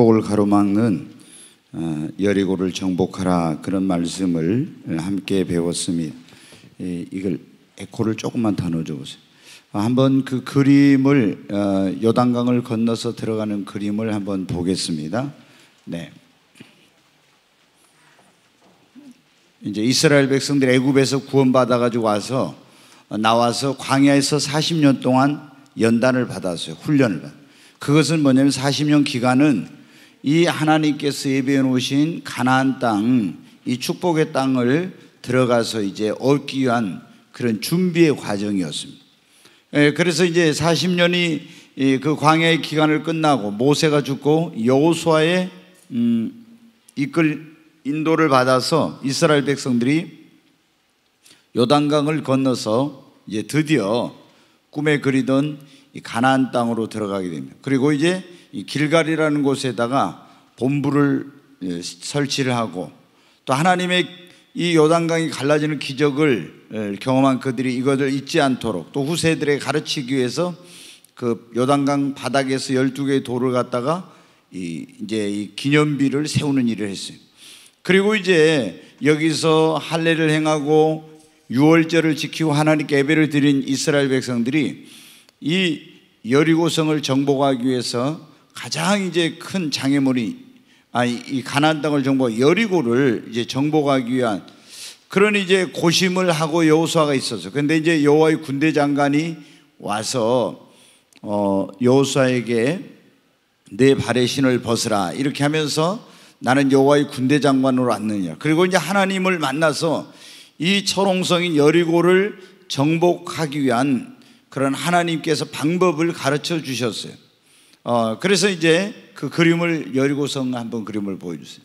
축복을 가로막는 어, 여리고를 정복하라 그런 말씀을 함께 배웠습니다. 이걸 에코를 조금만 더 넣어줘 보세요. 한번 그 그림을 어, 요단강을 건너서 들어가는 그림을 한번 보겠습니다. 네. 이제 이스라엘 백성들 애굽에서 구원받아 가지고 와서 나와서 광야에서 40년 동안 연단을 받았어요. 훈련을. 받 그것은 뭐냐면 40년 기간은 이 하나님께서 예배해 놓으신 가나안 땅, 이 축복의 땅을 들어가서 이제 얻기 위한 그런 준비의 과정이었습니다. 예, 그래서 이제 40년이 그 광야의 기간을 끝나고 모세가 죽고 여호수아의 음, 이끌 인도를 받아서 이스라엘 백성들이 요단강을 건너서 이제 드디어 꿈에 그리던 가나안 땅으로 들어가게 됩니다. 그리고 이제 길갈이라는 곳에다가 본부를 예, 설치를 하고 또 하나님의 이 요단강이 갈라지는 기적을 예, 경험한 그들이 이것을 잊지 않도록 또 후세들에 가르치기 위해서 그 요단강 바닥에서 12개의 돌을 갖다가 이 이제 이 기념비를 세우는 일을 했어요. 그리고 이제 여기서 할례를 행하고 유월절을 지키고 하나님께 예배를 드린 이스라엘 백성들이 이 여리고성을 정복하기 위해서 가장 이제 큰 장애물이 아이 가나안 땅을 정보 여리고를 이제 정복하기 위한 그런 이제 고심을 하고 여호수아가 있었어. 근데 이제 여호와의 군대 장관이 와서 어 여호수아에게 내 발의 신을 벗으라 이렇게 하면서 나는 여호와의 군대 장관으로 왔느냐. 그리고 이제 하나님을 만나서 이 철옹성인 여리고를 정복하기 위한 그런 하나님께서 방법을 가르쳐 주셨어요. 어, 그래서 이제 그 그림을 여리고성 한번 그림을 보여주세요.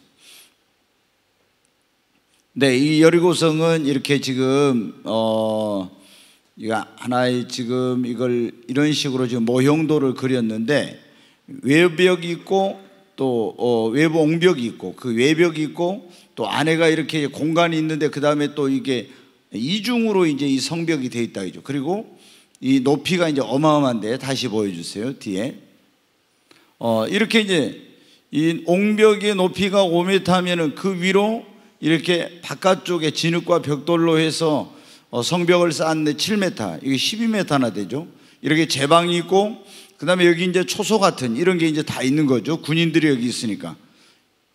네, 이 여리고성은 이렇게 지금 어, 이거 하나의 지금 이걸 이런 식으로 지금 모형도를 그렸는데 외벽이 있고 또 어, 외부 옹벽이 있고 그 외벽이 있고 또 안에가 이렇게 공간이 있는데 그 다음에 또 이게 이중으로 이제 이 성벽이 돼 있다 이죠. 그리고 이 높이가 이제 어마어마한데 다시 보여주세요 뒤에 어, 이렇게 이제 이 옹벽의 높이가 5m면은 그 위로 이렇게 바깥쪽에 진흙과 벽돌로 해서 어, 성벽을 쌓았는 7m, 이게 12m나 되죠. 이렇게 제방이 있고 그다음에 여기 이제 초소 같은 이런 게 이제 다 있는 거죠. 군인들이 여기 있으니까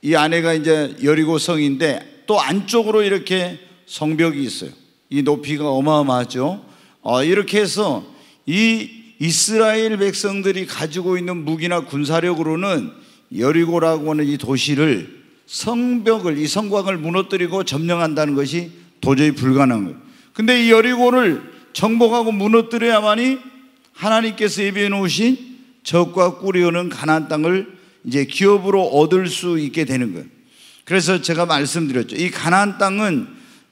이 안에가 이제 여리고 성인데 또 안쪽으로 이렇게 성벽이 있어요. 이 높이가 어마어마하죠. 어, 이렇게 해서 이 이스라엘 백성들이 가지고 있는 무기나 군사력으로는 여리고라고 하는 이 도시를 성벽을 이 성곽을 무너뜨리고 점령한다는 것이 도저히 불가능한 거예요. 근데 이 여리고를 정복하고 무너뜨려야만이 하나님께서 예비해 놓으신 적과 꿀이 오는 가나안 땅을 이제 기업으로 얻을 수 있게 되는 거예요. 그래서 제가 말씀드렸죠. 이 가나안 땅은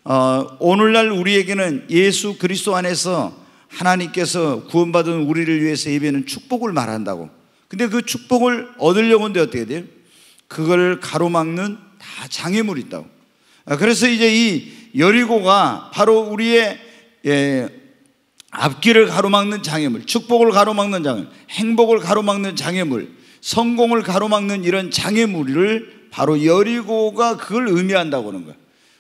어, 오늘날 우리에게는 예수 그리스도 안에서 하나님께서 구원받은 우리를 위해서 예배는 축복을 말한다고. 근데 그 축복을 얻으려고 하는데 어떻게 돼요? 그걸 가로막는 다 장애물이 있다고. 아, 그래서 이제 이 여리고가 바로 우리의 예, 앞길을 가로막는 장애물, 축복을 가로막는 장애물, 행복을 가로막는 장애물, 성공을 가로막는 이런 장애물을 바로 여리고가 그걸 의미한다고 하는 거야.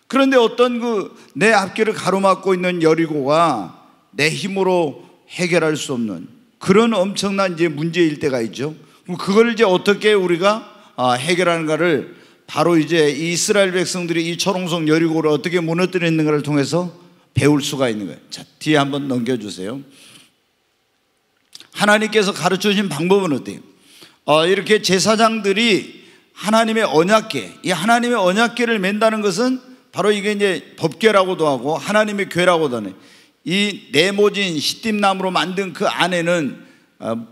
그런데 어떤 그 내 앞길을 가로막고 있는 여리고가 내 힘으로 해결할 수 없는 그런 엄청난 이제 문제일 때가 있죠. 그걸 이제 어떻게 우리가 아, 해결하는가를 바로 이제 이스라엘 백성들이 이 초롱성 여리고를 어떻게 무너뜨렸는가를 통해서 배울 수가 있는 거예요. 자, 뒤에 한번 넘겨주세요. 하나님께서 가르쳐 주신 방법은 어때요? 어, 이렇게 제사장들이 하나님의 언약계, 이 하나님의 언약계를 맨다는 것은 바로 이게 이제 법계라고도 하고 하나님의 괴라고도 하네. 이 네모진 시딤나무로 만든 그 안에는 어,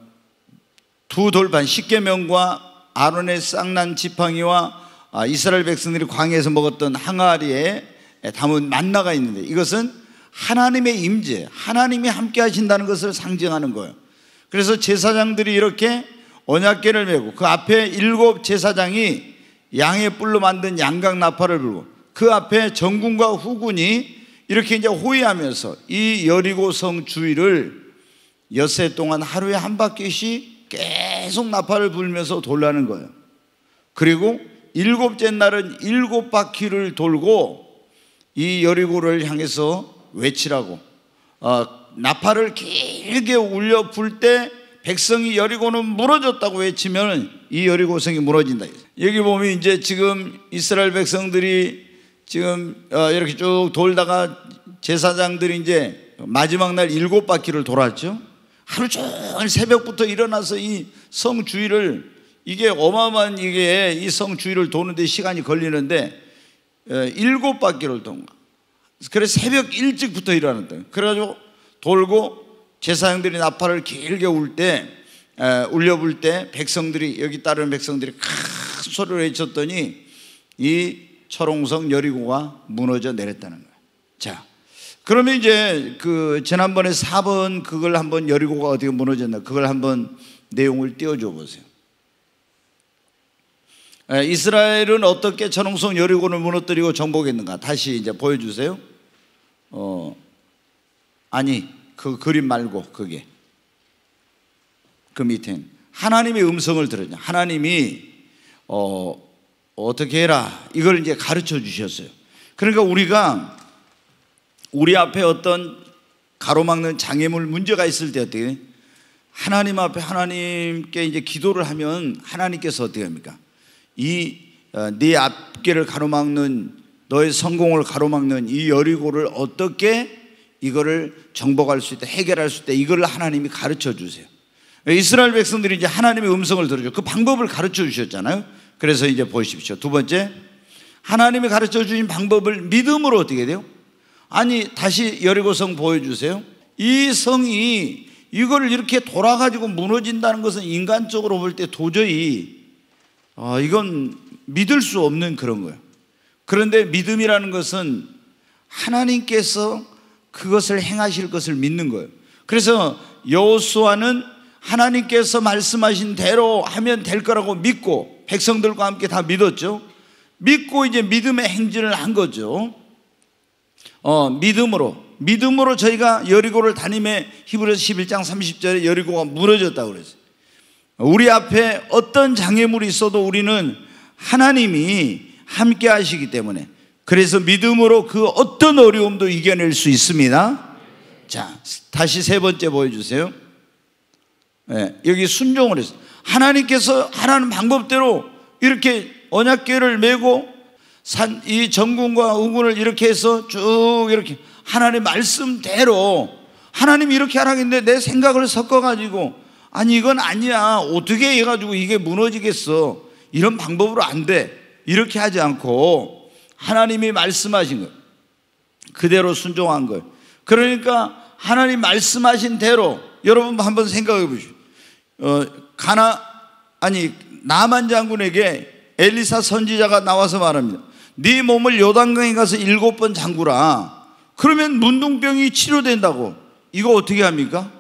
두 돌판 십계명과 아론의 쌍난 지팡이와 아, 이스라엘 백성들이 광해에서 먹었던 항아리에 담은 만나가 있는데 이것은 하나님의 임재, 하나님이 함께 하신다는 것을 상징하는 거예요. 그래서 제사장들이 이렇게 언약계를 메고 그 앞에 일곱 제사장이 양의 뿔로 만든 양각 나팔을 불고 그 앞에 정군과 후군이 이렇게 이제 호위하면서 이 여리고성 주위를 엿새 동안 하루에 한 바퀴씩 계속 나팔을 불면서 돌라는 거예요. 그리고 일곱째 날은 일곱 바퀴를 돌고 이 여리고를 향해서 외치라고 어, 나팔을 길게 울려 불 때 백성이 여리고는 무너졌다고 외치면 이 여리고성이 무너진다. 여기 보면 이제 지금 이스라엘 백성들이 지금 어, 이렇게 쭉 돌다가 제사장들이 이제 마지막 날 일곱 바퀴를 돌았죠. 하루 종일 새벽부터 일어나서 이 성 주위를 이게 어마어마한 이게 이 성 주위를 도는데 시간이 걸리는데 어, 일곱 바퀴를 돈 거. 그래서 새벽 일찍부터 일어났다. 그래가지고 돌고 제사장들이 나팔을 길게 울 때, 울려 불 때 백성들이 여기 따르는 백성들이 큰 소리를 외쳤더니 이 철옹성 여리고가 무너져 내렸다는 거예요. 자, 그러면 이제 그 지난번에 4번 그걸 한번 여리고가 어떻게 무너졌나 그걸 한번 내용을 띄워줘 보세요. 에, 이스라엘은 어떻게 천홍성 여리고를 무너뜨리고 정복했는가 다시 이제 보여주세요. 어, 아니 그 그림 말고 그게 그 밑엔 하나님의 음성을 들었냐. 하나님이 어, 어떻게 해라. 이걸 이제 가르쳐 주셨어요. 그러니까 우리가 우리 앞에 어떤 가로막는 장애물 문제가 있을 때 어떻게 하나님 앞에 하나님께 이제 기도를 하면 하나님께서 어떻게 합니까? 이네 어, 앞길을 가로막는 너의 성공을 가로막는 이 여리고를 어떻게 이거를 정복할 수 있다 해결할 수 있다 이걸 하나님이 가르쳐 주세요. 이스라엘 백성들이 이제 하나님의 음성을 들어줘 그 방법을 가르쳐 주셨잖아요. 그래서 이제 보십시오. 두 번째, 하나님이 가르쳐 주신 방법을 믿음으로 어떻게 돼요? 아니, 다시 여리고성 보여주세요. 이 성이 이걸 이렇게 돌아가지고 무너진다는 것은 인간적으로 볼 때 도저히 어, 이건 믿을 수 없는 그런 거예요. 그런데 믿음이라는 것은 하나님께서 그것을 행하실 것을 믿는 거예요. 그래서 여호수아는 하나님께서 말씀하신 대로 하면 될 거라고 믿고 백성들과 함께 다 믿었죠. 믿고 이제 믿음의 행진을 한 거죠. 어, 믿음으로 믿음으로 저희가 여리고를 다니며 히브리서 11장 30절에 여리고가 무너졌다고 그랬어요. 우리 앞에 어떤 장애물이 있어도 우리는 하나님이 함께 하시기 때문에 그래서 믿음으로 그 어떤 어려움도 이겨낼 수 있습니다. 자, 다시 세 번째 보여주세요. 네, 여기 순종을 했어요. 하나님께서 하나님 방법대로 이렇게 언약궤를 메고 산 이 전군과 우군을 이렇게 해서 쭉 이렇게 하나님 말씀대로 하나님 이렇게 하라는데 내 생각을 섞어 가지고 아니 이건 아니야 어떻게 해가지고 이게 무너지겠어 이런 방법으로 안 돼 이렇게 하지 않고 하나님이 말씀하신 것 그대로 순종한 것 그러니까 하나님 말씀하신 대로 여러분 한번 생각해 보십시오. 어, 가나 아니 나만 장군에게 엘리사 선지자가 나와서 말합니다. 네 몸을 요단강에 가서 일곱 번 잠구라. 그러면 문둥병이 치료된다고. 이거 어떻게 합니까?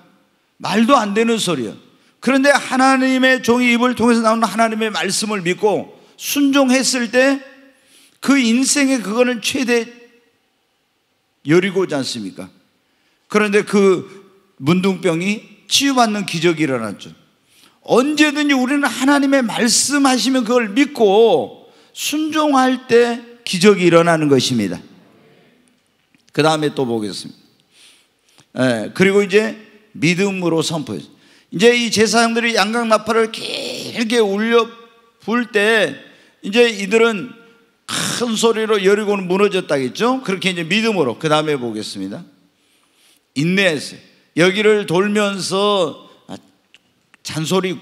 말도 안 되는 소리야. 그런데 하나님의 종이 입을 통해서 나오는 하나님의 말씀을 믿고 순종했을 때 그 인생의 그거는 최대 열이고지 않습니까? 그런데 그 문둥병이 치유받는 기적이 일어났죠. 언제든지 우리는 하나님의 말씀하시면 그걸 믿고 순종할 때 기적이 일어나는 것입니다. 그 다음에 또 보겠습니다. 예, 그리고 이제 믿음으로 선포해 이제 이 제사장들이 양각 나팔을 길게 울려 불 때 이제 이들은 큰 소리로 여리고는 무너졌다겠죠? 그렇게 이제 믿음으로. 그 다음에 보겠습니다. 인내했어요. 여기를 돌면서 잔소리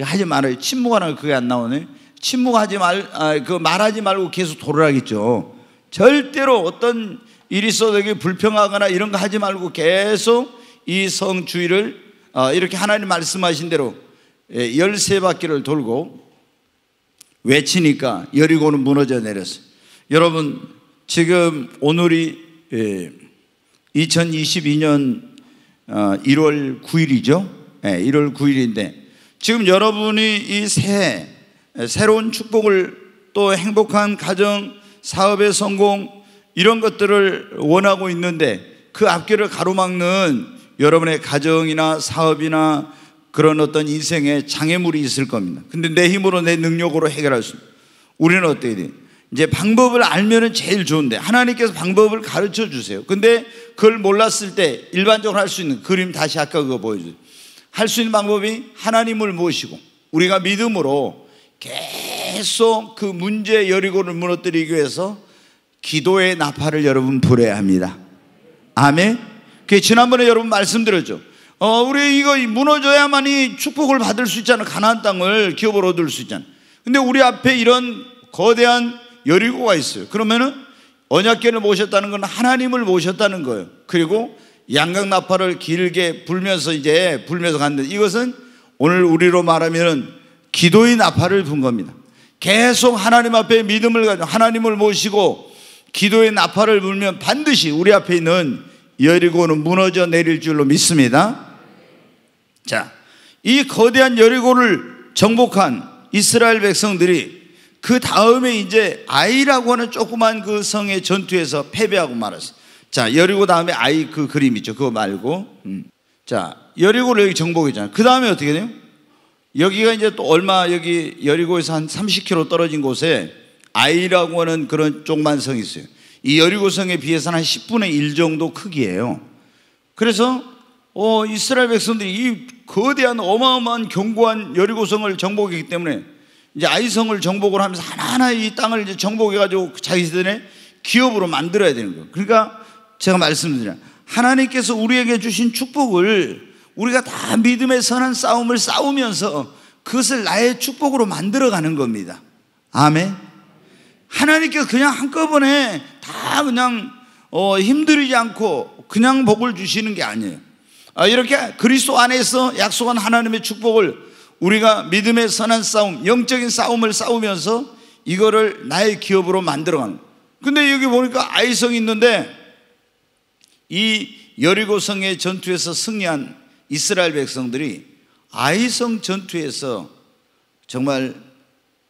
하지 말아요. 침묵하는 그게 안 나오네. 침묵하지 말, 아, 그 말하지 말고 계속 돌으라겠죠. 절대로 어떤 일이 있어도 불평하거나 이런 거 하지 말고 계속 이 성주의를 아, 이렇게 하나님 말씀하신 대로 예, 열세 바퀴를 돌고 외치니까 여리고는 무너져 내렸어요. 여러분, 지금 오늘이 예, 2022년 1월 9일이죠. 1월 예, 9일인데 지금 여러분이 이 새해 예, 새로운 축복을 또 행복한 가정, 사업의 성공 이런 것들을 원하고 있는데 그 앞길을 가로막는 여러분의 가정이나 사업이나 그런 어떤 인생의 장애물이 있을 겁니다. 근데 내 힘으로 내 능력으로 해결할 수. 우리는 어떻게 돼? 이제 방법을 알면은 제일 좋은데 하나님께서 방법을 가르쳐 주세요. 근데 그걸 몰랐을 때 일반적으로 할 수 있는 그림 다시 아까 그거 보여주세요. 할수 있는 방법이 하나님을 모시고 우리가 믿음으로 계속 그 문제 의 여리고를 무너뜨리기 위해서 기도의 나팔을 여러분 불어야 합니다. 아멘. 그 지난번에 여러분 말씀드렸죠. 어, 우리 이거 무너져야만이 축복을 받을 수 있잖아. 가나안 땅을 기업으 얻을 수 있잖아. 근데 우리 앞에 이런 거대한 여리고가 있어요. 그러면은 언약궤를 모셨다는 건 하나님을 모셨다는 거예요. 그리고 양각 나팔을 길게 불면서 이제 불면서 갔는데 이것은 오늘 우리로 말하면 기도의 나팔을 분 겁니다. 계속 하나님 앞에 믿음을 가지고 하나님을 모시고 기도의 나팔을 불면 반드시 우리 앞에 있는 여리고는 무너져 내릴 줄로 믿습니다. 자, 이 거대한 여리고를 정복한 이스라엘 백성들이 그 다음에 이제 아이라고 하는 조그만 그 성의 전투에서 패배하고 말았어요. 자, 여리고 다음에 아이 그 그림 있죠. 그거 말고. 음. 자, 여리고를 여기 정복이잖아요. 그 다음에 어떻게 돼요? 여기가 이제 또 얼마 여기 여리고에서 한 30km 떨어진 곳에 아이라고 하는 그런 쪽만성이 있어요. 이 여리고성에 비해서는 한 10분의 1 정도 크기예요. 그래서 어, 이스라엘 백성들이 이 거대한 어마어마한 견고한 여리고성을 정복했기 때문에 이제 아이성을 정복을 하면서 하나하나 이 땅을 이제 정복해가지고 자기들의 기업으로 만들어야 되는 거예요. 그러니까 제가 말씀드리면 하나님께서 우리에게 주신 축복을 우리가 다믿음에 선한 싸움을 싸우면서 그것을 나의 축복으로 만들어가는 겁니다. 아멘. 하나님께서 그냥 한꺼번에 다 그냥 어, 힘들지 않고 그냥 복을 주시는 게 아니에요. 아, 이렇게 그리스도 안에서 약속한 하나님의 축복을 우리가 믿음의 선한 싸움, 영적인 싸움을 싸우면서 이거를 나의 기업으로 만들어가는. 근데 여기 보니까 아이성이 있는데 이 여리고성의 전투에서 승리한 이스라엘 백성들이 아이성 전투에서 정말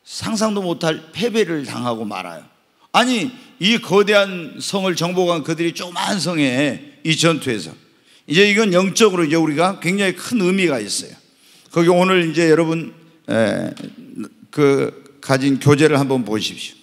상상도 못할 패배를 당하고 말아요. 아니, 이 거대한 성을 정복한 그들이 조그만 성에 이 전투에서 이제 이건 영적으로 이제 우리가 굉장히 큰 의미가 있어요. 거기 오늘 이제 여러분 에, 그 가진 교재를 한번 보십시오.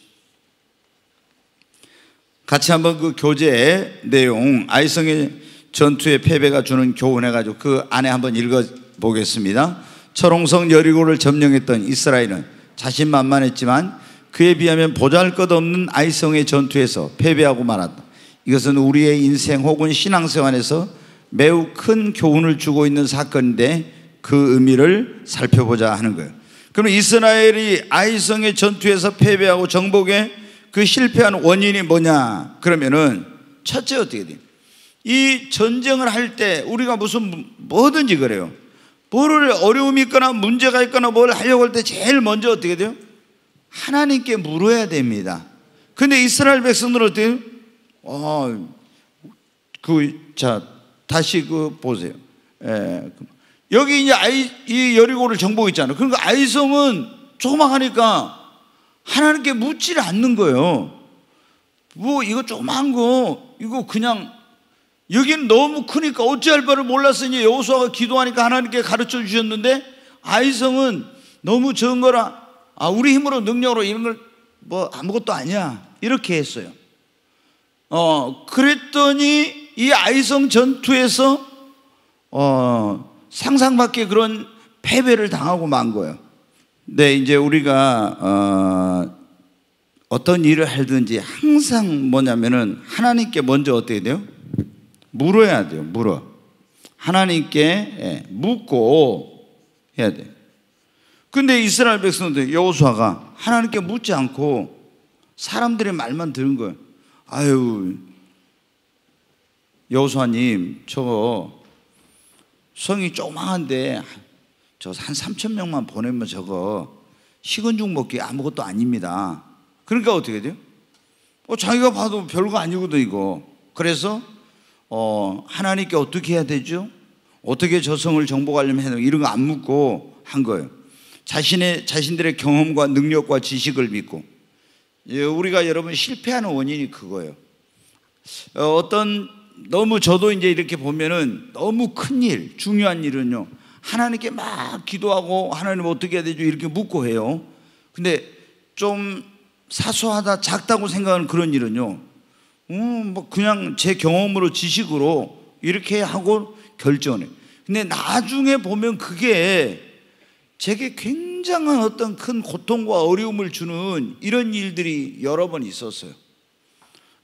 같이 한번 그 교재의 내용 아이성의 전투의 패배가 주는 교훈해 가지고 그 안에 한번 읽어 보겠습니다. 철옹성 여리고를 점령했던 이스라엘은 자신만만했지만 그에 비하면 보잘것없는 아이성의 전투에서 패배하고 말았다. 이것은 우리의 인생 혹은 신앙생활에서 매우 큰 교훈을 주고 있는 사건인데 그 의미를 살펴보자 하는 거예요. 그럼 이스라엘이 아이성의 전투에서 패배하고 정복에 그 실패한 원인이 뭐냐? 그러면은 첫째 어떻게 돼이 전쟁을 할 때 우리가 무슨 뭐든지 그래요. 뭐를 어려움이 있거나 문제가 있거나 뭘 하려고 할 때 제일 먼저 어떻게 돼요? 하나님께 물어야 됩니다. 근데 이스라엘 백성들은 어때요? 어, 그, 자, 다시 그 보세요. 예. 그 여기 이제 아이, 이 여리고를 정복했잖아요. 그러니까 아이성은 조그마하니까 하나님께 묻지를 않는 거예요. 뭐 이거 조그만 거 이거 그냥 여긴 너무 크니까 어찌할 바를 몰랐으니 여호수아가 기도하니까 하나님께 가르쳐 주셨는데 아이성은 너무 적은 거라 아 우리 힘으로 능력으로 이런 걸 뭐 아무것도 아니야 이렇게 했어요. 어 그랬더니 이 아이성 전투에서 어 상상밖에 그런 패배를 당하고 만 거예요. 네, 이제 우리가 어, 떤 일을 하든지 항상 뭐냐면은 하나님께 먼저 어떻게 돼요? 물어야 돼요. 물어. 하나님께 예, 묻고 해야 돼. 근데 이스라엘 백성들 여호수아가 하나님께 묻지 않고 사람들의 말만 들은 거예요. 아유 여호수아님 저 성이 조그만데 저한 3천 명만 보내면 저거 식은 죽 먹기 아무것도 아닙니다. 그러니까 어떻게 돼요? 어, 자기가 봐도 별거 아니거든 이거. 그래서 어, 하나님께 어떻게 해야 되죠? 어떻게 저성을 정복하려면 해야 이런 거 안 묻고 한 거예요. 자신의 자신들의 경험과 능력과 지식을 믿고 예, 우리가 여러분 실패하는 원인이 그거예요. 어, 어떤 너무 저도 이제 이렇게 보면은 너무 큰 일, 중요한 일은요. 하나님께 막 기도하고 하나님 어떻게 해야 되죠? 이렇게 묻고 해요. 근데 좀 사소하다 작다고 생각하는 그런 일은요. 음, 뭐 그냥 제 경험으로 지식으로 이렇게 하고 결정해. 근데 나중에 보면 그게 제게 굉장한 어떤 큰 고통과 어려움을 주는 이런 일들이 여러 번 있었어요.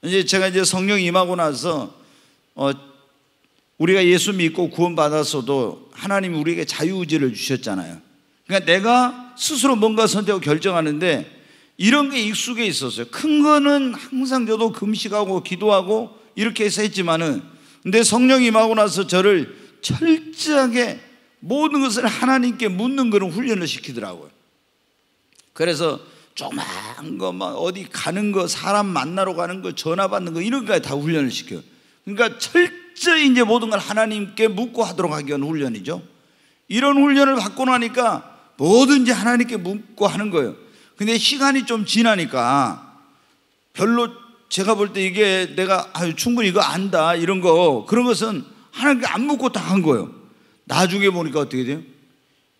이제 제가 이제 성령 임하고 나서 어 우리가 예수 믿고 구원받았어도 하나님이 우리에게 자유의지를 주셨잖아요. 그러니까 내가 스스로 뭔가 선택하고 결정하는데 이런 게 익숙해 있었어요. 큰 거는 항상 저도 금식하고 기도하고 이렇게 해서 했지만은 근데 성령 임하고 나서 저를 철저하게 모든 것을 하나님께 묻는 그런 훈련을 시키더라고요. 그래서 조만 거, 막 어디 가는 거, 사람 만나러 가는 거, 전화 받는 거, 이런 거다 훈련을 시켜요. 그러니까 철 철저히 이제 모든 걸 하나님께 묻고 하도록 하기 위한 훈련이죠. 이런 훈련을 받고 나니까 뭐든지 하나님께 묻고 하는 거예요. 근데 시간이 좀 지나니까 별로 제가 볼 때 이게 내가 아유 충분히 이거 안다 이런 거 그런 것은 하나님께 안 묻고 다 한 거예요. 나중에 보니까 어떻게 돼요?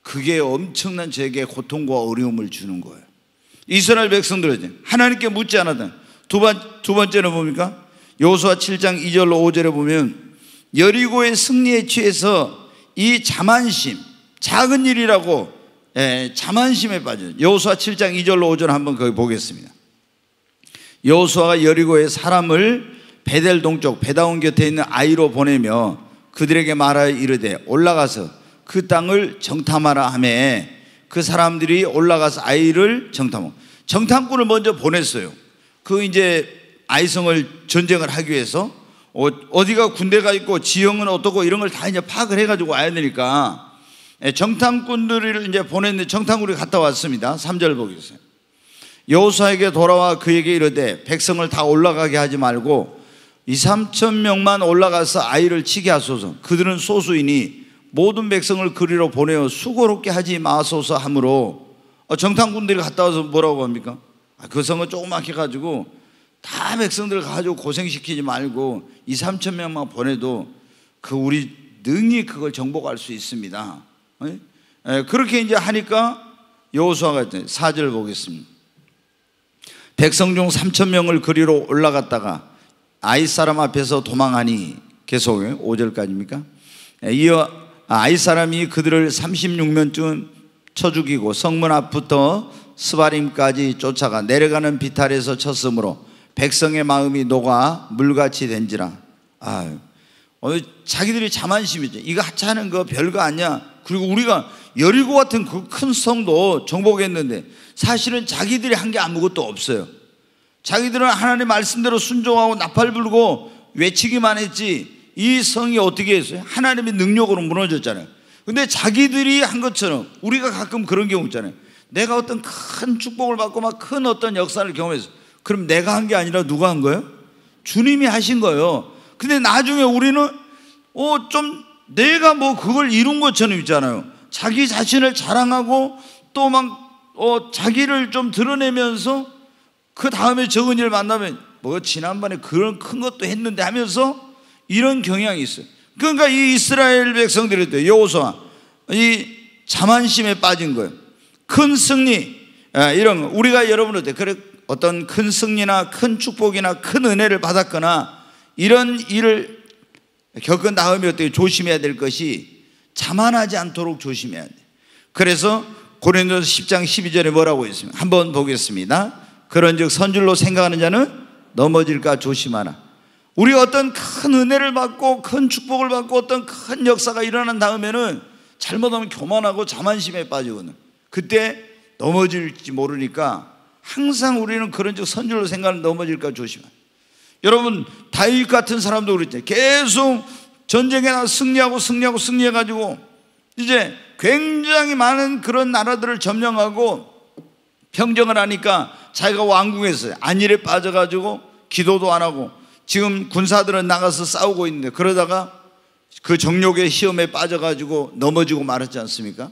그게 엄청난 제게 고통과 어려움을 주는 거예요. 이스라엘 백성들에게 하나님께 묻지 않았던 두, 번, 두 번째는 뭡니까? 요수와 7장 2절로 5절에 보면 여리고의 승리에 취해서 이 자만심, 작은 일이라고 예, 자만심에 빠진 여호수아 7장 2절로 5절 한번 거기 보겠습니다. 여호수아가 여리고의 사람을 베델 동쪽 베다온 곁에 있는 아이로 보내며 그들에게 말하여 이르되 올라가서 그 땅을 정탐하라 하매 그 사람들이 올라가서 아이를 정탐하고 정탐꾼을 먼저 보냈어요. 그 이제 아이성을 전쟁을 하기 위해서 어, 어디가 군대가 있고 지형은 어떻고 이런 걸 다 이제 파악을 해가지고 와야 되니까 예, 정탐꾼들을 이제 보냈는데 정탐꾼이 갔다 왔습니다. 3절 보겠어요. 여호수아에게 돌아와 그에게 이르되 백성을 다 올라가게 하지 말고 2, 3천 명만 올라가서 아이를 치게 하소서. 그들은 소수이니 모든 백성을 그리로 보내어 수고롭게 하지 마소서 하므로 어, 정탐꾼들이 갔다 와서 뭐라고 합니까? 아, 그 성은 조그맣게 가지고 다 백성들 가지고 고생시키지 말고 2, 3천 명만 보내도 그 우리 능히 그걸 정복할 수 있습니다. 어? 예, 그렇게 이제 하니까 여호수아가 사절 보겠습니다. 백성 중 3천 명을 그리로 올라갔다가 아이 사람 앞에서 도망하니 계속 5절까지입니까? 예, 이어 아이 사람이 그들을 36면쯤 쳐 죽이고 성문 앞부터 스바림까지 쫓아가 내려가는 비탈에서 쳤으므로 백성의 마음이 녹아 물같이 된지라. 아 자기들이 자만심이죠. 이거 하찮은 거 별거 아니야. 그리고 우리가 여리고 같은 그 큰 성도 정복했는데 사실은 자기들이 한 게 아무것도 없어요. 자기들은 하나님 말씀대로 순종하고 나팔 불고 외치기만 했지 이 성이 어떻게 했어요? 하나님의 능력으로 무너졌잖아요. 근데 자기들이 한 것처럼 우리가 가끔 그런 경우 있잖아요. 내가 어떤 큰 축복을 받고 막 큰 어떤 역사를 경험해서 그럼 내가 한 게 아니라 누가 한 거예요? 주님이 하신 거예요. 근데 나중에 우리는 어 좀 내가 뭐 그걸 이룬 것처럼 있잖아요. 자기 자신을 자랑하고 또 막 어, 자기를 좀 드러내면서 그 다음에 적은 일 만나면 뭐 지난번에 그런 큰 것도 했는데 하면서 이런 경향이 있어요. 그러니까 이 이스라엘 백성들이 여호수아 이 자만심에 빠진 거예요. 큰 승리 예, 이런 거 우리가 여러분한테 그래 어떤 큰 승리나 큰 축복이나 큰 은혜를 받았거나 이런 일을 겪은 다음에 어떻게 조심해야 될 것이 자만하지 않도록 조심해야 돼. 그래서 고린도서 10장 12절에 뭐라고 했습니까? 한번 보겠습니다. 그런즉 선줄로 생각하는 자는 넘어질까 조심하라. 우리 어떤 큰 은혜를 받고 큰 축복을 받고 어떤 큰 역사가 일어난 다음에는 잘못하면 교만하고 자만심에 빠지거든. 그때 넘어질지 모르니까 항상 우리는 그런 즉 선줄로 생각을 넘어질까 조심해. 여러분 다윗 같은 사람도 그랬죠. 계속 전쟁에 나 승리하고 승리하고 승리해 가지고 이제 굉장히 많은 그런 나라들을 점령하고 평정을 하니까 자기가 왕궁에서 안일에 빠져 가지고 기도도 안 하고 지금 군사들은 나가서 싸우고 있는데 그러다가 그 정욕의 시험에 빠져 가지고 넘어지고 말았지 않습니까?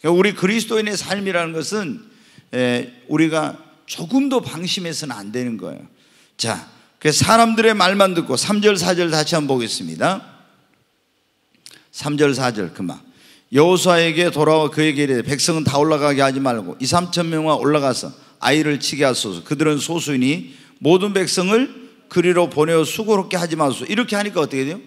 그러니까 우리 그리스도인의 삶이라는 것은 예, 우리가 조금도 방심해서는 안 되는 거예요. 자, 그래서 사람들의 말만 듣고 3절, 4절 다시 한번 보겠습니다. 3절, 4절 그만. 여호수아에게 돌아와 그에게 이르되 백성은 다 올라가게 하지 말고 2, 3천 명만 올라가서 아이를 치게 하소서. 그들은 소수이니 모든 백성을 그리로 보내어 수고롭게 하지 마소서. 이렇게 하니까 어떻게 돼요?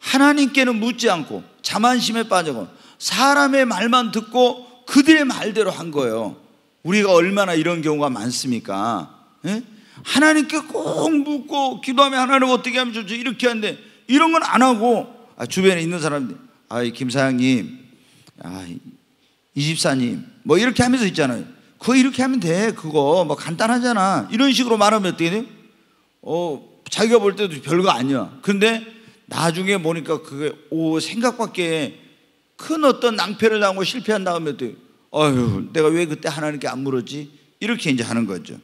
하나님께는 묻지 않고 자만심에 빠져고 사람의 말만 듣고 그들의 말대로 한 거예요. 우리가 얼마나 이런 경우가 많습니까? 예? 하나님께 꼭 묻고 기도하면 하나님 어떻게 하면 좋지? 이렇게 하는데 이런 건 안 하고 아, 주변에 있는 사람들 아, 김 사장님, 아, 이 집사님 뭐 이렇게 하면서 있잖아요. 그거 이렇게 하면 돼. 그거 뭐 간단하잖아. 이런 식으로 말하면 어떻게 돼요? 어, 자기가 볼 때도 별거 아니야. 근데 나중에 보니까 그게 오 생각밖에 큰 어떤 낭패를 당하고 실패한 다음에 어떻게 돼요? 어휴, 내가 왜 그때 하나님께 안 물었지? 이렇게 이제 하는 거죠.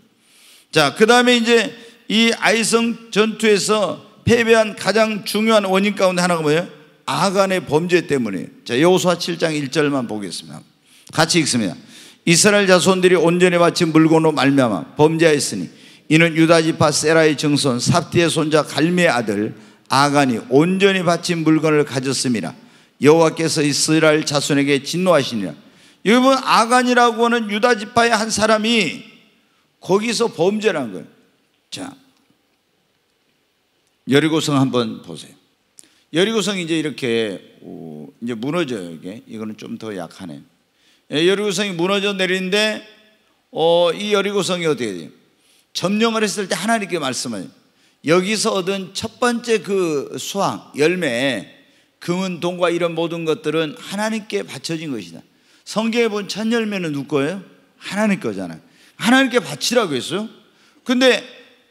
자, 그 다음에 이제 이 아이성 전투에서 패배한 가장 중요한 원인 가운데 하나가 뭐예요? 아간의 범죄 때문에. 자, 여호수아 7장 1절만 보겠습니다. 같이 읽습니다. 이스라엘 자손들이 온전히 바친 물건으로 말미암아 범죄하였으니 이는 유다 지파 세라의 증손 삽디의 손자 갈미의 아들 아간이 온전히 바친 물건을 가졌습니다. 여호와께서 이스라엘 자손에게 진노하시니라. 여러분 아간이라고 하는 유다 지파의 한 사람이 거기서 범죄를 한 거예요. 자. 여리고성 한번 보세요. 여리고성 이제 이렇게 오, 이제 무너져요, 이게. 이거는 좀 더 약하네. 예, 여리고성이 무너져 내리는데 어, 이 여리고성이 어떻게 돼요? 점령을 했을 때 하나님께 말씀하요 여기서 얻은 첫 번째 그 수확, 열매, 금은, 동과 이런 모든 것들은 하나님께 바쳐진 것이다. 성경에 본첫 열매는 누구 거예요? 하나님 거잖아요. 하나님께 바치라고 했어요. 근데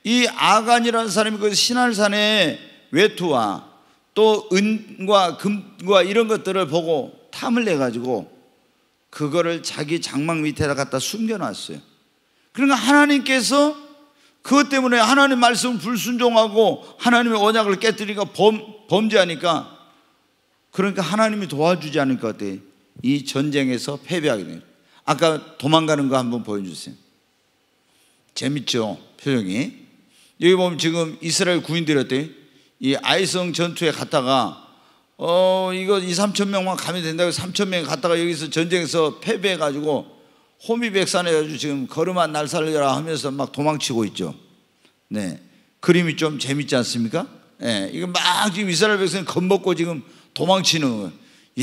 이 아간이라는 사람이 그 신할산의 외투와 또 은과 금과 이런 것들을 보고 탐을 내가지고 그거를 자기 장막 밑에다 갖다 숨겨놨어요. 그러니까 하나님께서 그것 때문에 하나님 말씀 불순종하고 하나님의 언약을 깨뜨리니까 범, 범죄하니까 그러니까 하나님이 도와주지 않을 것 같아요. 이 전쟁에서 패배하게 됩니다. 아까 도망가는 거 한번 보여주세요. 재밌죠? 표정이. 여기 보면 지금 이스라엘 군인들이었더니 이 아이성 전투에 갔다가 어, 이거 2, 3천 명만 가면 된다고 3천 명이 갔다가 여기서 전쟁에서 패배해가지고 호미백산에가지 지금 걸음한 날 살려라 하면서 막 도망치고 있죠. 네. 그림이 좀 재밌지 않습니까? 예. 네. 이거 막 지금 이스라엘 백성이 겁먹고 지금 도망치는 거예요.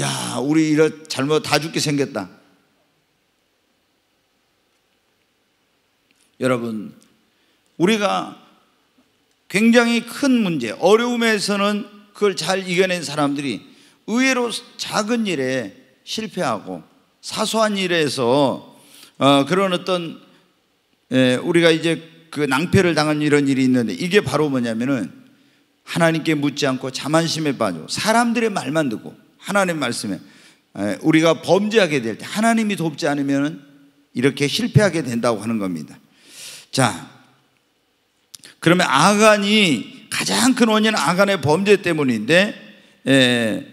야, 우리 이거 잘못 다 죽게 생겼다. 여러분, 우리가 굉장히 큰 문제, 어려움에서는 그걸 잘 이겨낸 사람들이 의외로 작은 일에 실패하고 사소한 일에서 어, 그런 어떤 에, 예, 우리가 이제 그 낭패를 당한 이런 일이 있는데 이게 바로 뭐냐면은 하나님께 묻지 않고 자만심에 빠져 사람들의 말만 듣고 하나님 말씀에 우리가 범죄하게 될 때 하나님이 돕지 않으면 이렇게 실패하게 된다고 하는 겁니다. 자, 그러면 아간이 가장 큰 원인은 아간의 범죄 때문인데 에,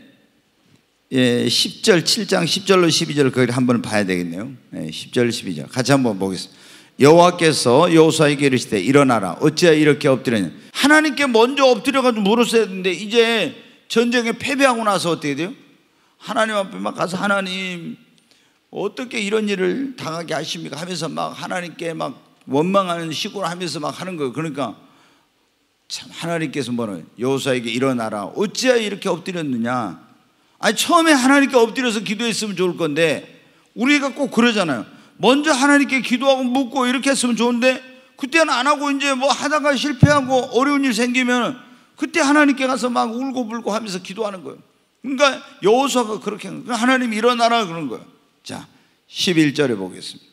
예, 10절, 7장 10절로 12절을 거기 한번 봐야 되겠네요. 예, 10절, 12절. 같이 한번 보겠습니다. 여호와께서 여호수아에게 이르시되 일어나라. 어찌하여 이렇게 엎드려냐. 하나님께 먼저 엎드려가지고 물었어야 되는데 이제 전쟁에 패배하고 나서 어떻게 돼요? 하나님 앞에 막 가서 하나님 어떻게 이런 일을 당하게 하십니까? 하면서 막 하나님께 막 원망하는 식으로 하면서 막 하는 거예요. 그러니까 참 하나님께서 뭐는 여호수에게 일어나라. 어찌하여 이렇게 엎드렸느냐? 아니 처음에 하나님께 엎드려서 기도했으면 좋을 건데 우리가 꼭 그러잖아요. 먼저 하나님께 기도하고 묻고 이렇게 했으면 좋은데 그때는 안 하고 이제 뭐 하다가 실패하고 어려운 일 생기면 그때 하나님께 가서 막 울고불고 하면서 기도하는 거예요. 그러니까 여호수아가 그렇게 한 거예요. 하나님 일어나라 그런 거예요. 자, 11절에 보겠습니다.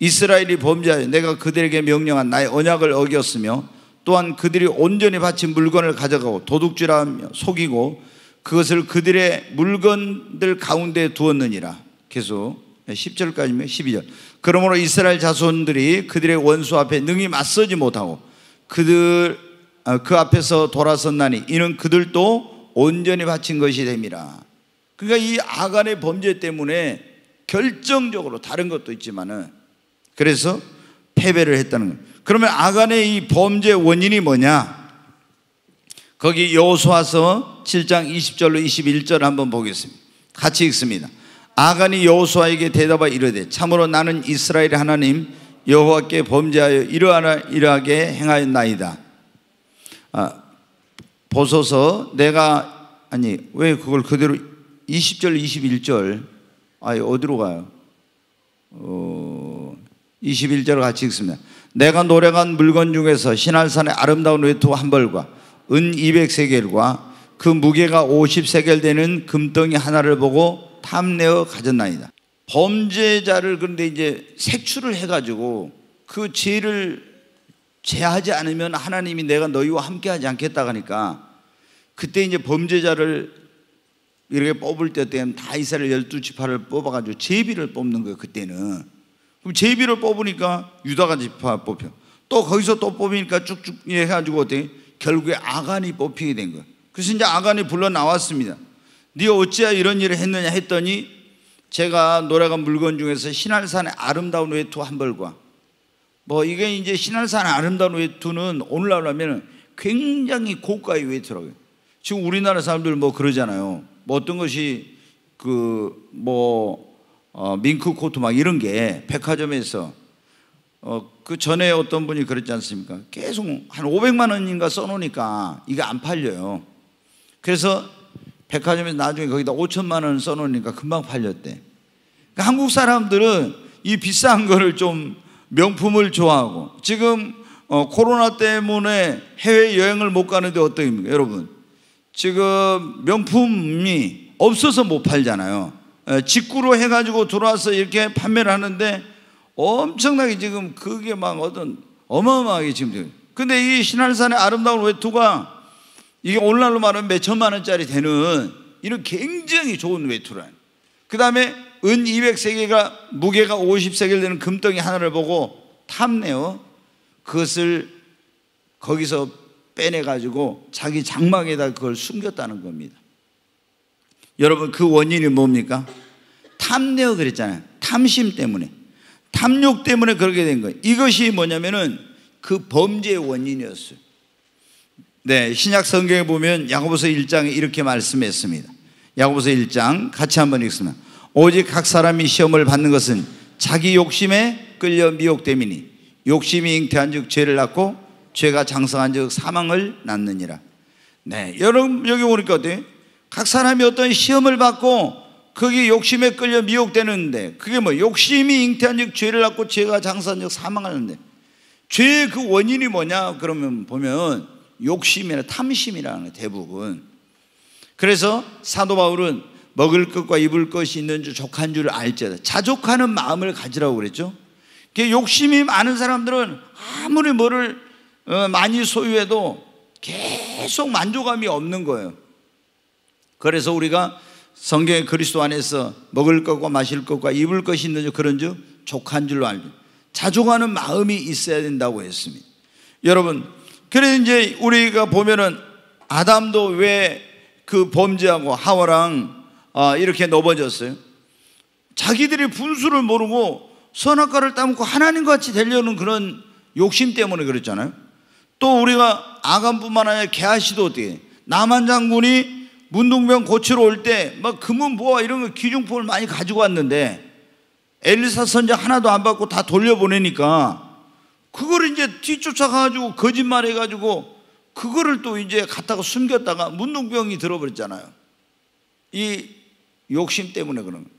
이스라엘이 범죄하여 내가 그들에게 명령한 나의 언약을 어겼으며 또한 그들이 온전히 바친 물건을 가져가고 도둑질하며 속이고 그것을 그들의 물건들 가운데 두었느니라. 계속 10절까지면 12절. 그러므로 이스라엘 자손들이 그들의 원수 앞에 능히 맞서지 못하고 그들 어, 그 앞에서 돌아섰나니 이는 그들도 온전히 바친 것이 됩이라 그러니까 이 아간의 범죄 때문에 결정적으로 다른 것도 있지만은 그래서 패배를 했다는 거예요. 그러면 아간의 이 범죄 원인이 뭐냐? 거기 여호수아서 7장 20절로 21절 한번 보겠습니다. 같이 읽습니다. 아간이 여호수아에게 대답하 이르되 참으로 나는 이스라엘 하나님 여호와께 범죄하여 이러하나 이러하게 행하였나이다. 아, 보소서 내가 아니 왜 그걸 그대로 20절 21절 아니 어디로 가요? 어, 21절 같이 읽습니다. 내가 노래한 물건 중에서 신할산의 아름다운 외투 한 벌과 은 200세겔과 그 무게가 50세겔 되는 금덩이 하나를 보고 탐내어 가졌나이다. 범죄자를 그런데 이제 색출을 해가지고 그 죄를 죄하지 않으면 하나님이 내가 너희와 함께하지 않겠다 하니까 그때 이제 범죄자를 이렇게 뽑을 때 때는 다이사를엘 열두 지파를 뽑아가지고 제비를 뽑는 거예요 그때는 그럼 제비를 뽑으니까 유다가 지파 뽑혀 또 거기서 또 뽑으니까 쭉쭉 해가지고 어떻게 결국에 아간이 뽑히게 된 거예요 그래서 이제 아간이 불러 나왔습니다 네 어찌야 이런 일을 했느냐 했더니 제가 노래가 물건 중에서 신할산의 아름다운 외투 한 벌과 뭐 이게 이제 신한산 아름다운 외투는 오늘날 하면 굉장히 고가의 외투라고요. 지금 우리나라 사람들 뭐 그러잖아요. 뭐 어떤 것이 그뭐 어, 민크 코트 막 이런 게 백화점에서 어, 그 전에 어떤 분이 그랬지 않습니까? 계속 한 500만 원인가 써놓으니까 이게 안 팔려요. 그래서 백화점에서 나중에 거기다 5천만 원 써놓으니까 금방 팔렸대. 그러니까 한국 사람들은 이 비싼 거를 좀 명품을 좋아하고 지금 어, 코로나 때문에 해외 여행을 못 가는데 어떻습니까, 여러분? 지금 명품이 없어서 못 팔잖아요. 에, 예, 직구로 해가지고 들어와서 이렇게 판매를 하는데 엄청나게 지금 그게 막 어떤 어마어마하게 지금. 근데 이신한산의 아름다운 외투가 이게 오늘날로 말하면 몇 천만 원짜리 되는 이런 굉장히 좋은 외투라그 다음에 은 200세계가 무게가 50세계를 되는 금덩이 하나를 보고 탐내어 그것을 거기서 빼내가지고 자기 장막에다 그걸 숨겼다는 겁니다. 여러분 그 원인이 뭡니까? 탐내어 그랬잖아요. 탐심 때문에. 탐욕 때문에 그렇게 된 거예요. 이것이 뭐냐면은 그 범죄의 원인이었어요. 네, 신약 성경에 보면 야고보서 1장에 이렇게 말씀했습니다. 야고보서 1장 같이 한번 읽습니다. 오직 각 사람이 시험을 받는 것은 자기 욕심에 끌려 미혹됨이니 욕심이 잉태한 즉 죄를 낳고 죄가 장성한 즉 사망을 낳느니라. 네, 여러분 여기 보니까 어때? 각 사람이 어떤 시험을 받고 그게 욕심에 끌려 미혹되는데 그게 뭐 욕심이 잉태한 즉 죄를 낳고 죄가 장성한 즉 사망하는데 죄의 그 원인이 뭐냐? 그러면 보면 욕심이나 탐심이라는 거예요, 대부분. 그래서 사도 바울은 먹을 것과 입을 것이 있는 줄 족한 줄 알지어다. 자족하는 마음을 가지라고 그랬죠. 그 욕심이 많은 사람들은 아무리 뭐를 어, 많이 소유해도 계속 만족감이 없는 거예요. 그래서 우리가 성경의 그리스도 안에서 먹을 것과 마실 것과 입을 것이 있는 줄 그런 줄 족한 줄로 알죠. 자족하는 마음이 있어야 된다고 했습니다. 여러분, 그래서 이제 우리가 보면은 아담도 왜 그 범죄하고 하와랑 아, 이렇게 넘어졌어요. 자기들의 분수를 모르고 선악과를 따먹고 하나님 같이 되려는 그런 욕심 때문에 그랬잖아요. 또 우리가 아간뿐만 아니라 개아시도 어떻게 남한 장군이 문둥병 고치러 올 때 막 금은 보아 이런 거 귀중품을 많이 가지고 왔는데 엘리사 선장 하나도 안 받고 다 돌려보내니까 그걸 이제 뒤쫓아가지고 거짓말해가지고 그거를 또 이제 갖다가 숨겼다가 문둥병이 들어버렸잖아요. 이 욕심 때문에 그런 거예요.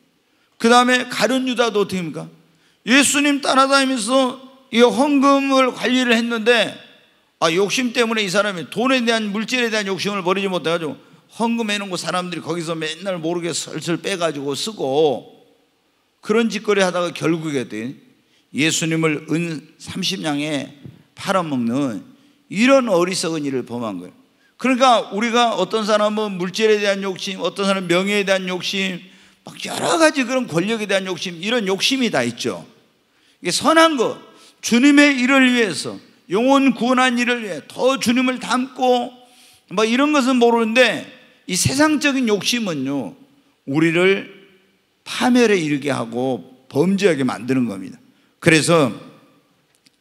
그 다음에 가룟 유다도 어떻게 합니까? 예수님 따라다니면서 이 헌금을 관리를 했는데 아 욕심 때문에 이 사람이 돈에 대한 물질에 대한 욕심을 버리지 못해가지고 헌금해놓은 거 사람들이 거기서 맨날 모르게 슬슬 빼가지고 쓰고 그런 짓거리 하다가 결국에 예수님을 은 30냥에 팔아먹는 이런 어리석은 일을 범한 거예요. 그러니까 우리가 어떤 사람은 물질에 대한 욕심, 어떤 사람은 명예에 대한 욕심, 막 여러 가지 그런 권력에 대한 욕심, 이런 욕심이 다 있죠. 이게 선한 것, 주님의 일을 위해서, 영혼 구원한 일을 위해 더 주님을 닮고, 뭐 이런 것은 모르는데, 이 세상적인 욕심은요, 우리를 파멸에 이르게 하고 범죄하게 만드는 겁니다. 그래서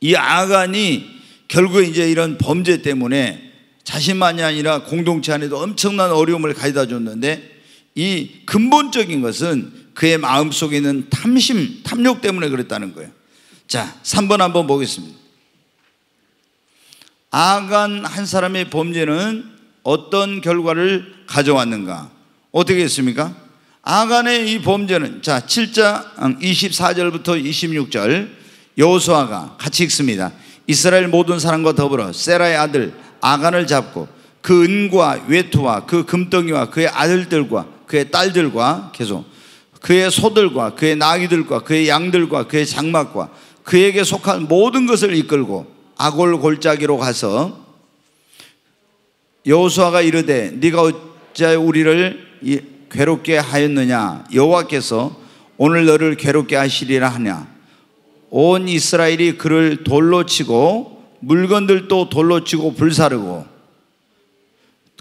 이 아간이 결국에 이제 이런 범죄 때문에 자신만이 아니라 공동체 안에도 엄청난 어려움을 가져다 줬는데 이 근본적인 것은 그의 마음속에 있는 탐심, 탐욕 때문에 그랬다는 거예요. 자, 3번 한번 보겠습니다. 아간 한 사람의 범죄는 어떤 결과를 가져왔는가? 어떻게 했습니까? 아간의 이 범죄는 자, 7자 24절부터 26절 여호수아가 같이 읽습니다. 이스라엘 모든 사람과 더불어 세라의 아들 아간을 잡고 그 은과 외투와 그 금덩이와 그의 아들들과 그의 딸들과 계속 그의 소들과 그의 나귀들과 그의 양들과 그의 장막과 그에게 속한 모든 것을 이끌고 아골 골짜기로 가서 여호수아가 이르되 네가 어찌 우리를 괴롭게 하였느냐 여호와께서 오늘 너를 괴롭게 하시리라 하냐 온 이스라엘이 그를 돌로 치고 물건들도 돌로 치고 불사르고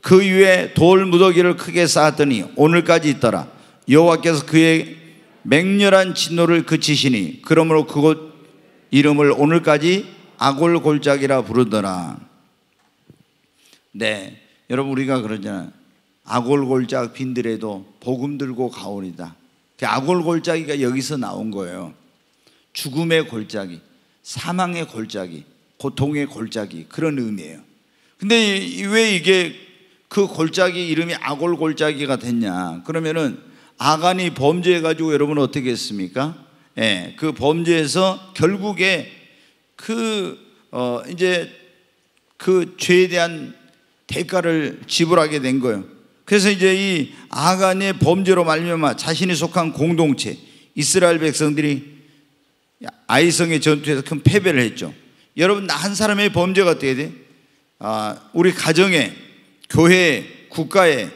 그 위에 돌 무더기를 크게 쌓았더니 오늘까지 있더라. 여호와께서 그의 맹렬한 진노를 그치시니 그러므로 그곳 이름을 오늘까지 아골 골짜기라 부르더라. 네, 여러분 우리가 그러잖아요. 아골 골짜기 빈들에도 복음 들고 가오리다. 그 아골 골짜기가 여기서 나온 거예요. 죽음의 골짜기, 사망의 골짜기. 고통의 골짜기 그런 의미예요. 근데 왜 이게 그 골짜기 이름이 아골 골짜기가 됐냐? 그러면은 아간이 범죄해 가지고 여러분 어떻게 했습니까? 예, 그 범죄에서 결국에 그 어, 이제 그 죄에 대한 대가를 지불하게 된 거예요. 그래서 이제 이 아간의 범죄로 말미암아 자신이 속한 공동체 이스라엘 백성들이 아이성의 전투에서 큰 패배를 했죠. 여러분 나 한 사람의 범죄가 어떻게 돼? 아, 우리 가정에, 교회에, 국가에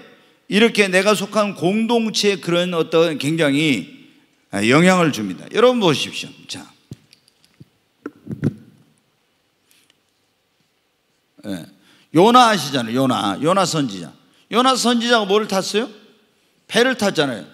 이렇게 내가 속한 공동체의 그런 어떤 굉장히 아, 영향을 줍니다. 여러분 보십시오. 자. 예. 요나 아시잖아요. 요나. 요나 선지자. 요나 선지자가 뭐를 탔어요? 배를 탔잖아요.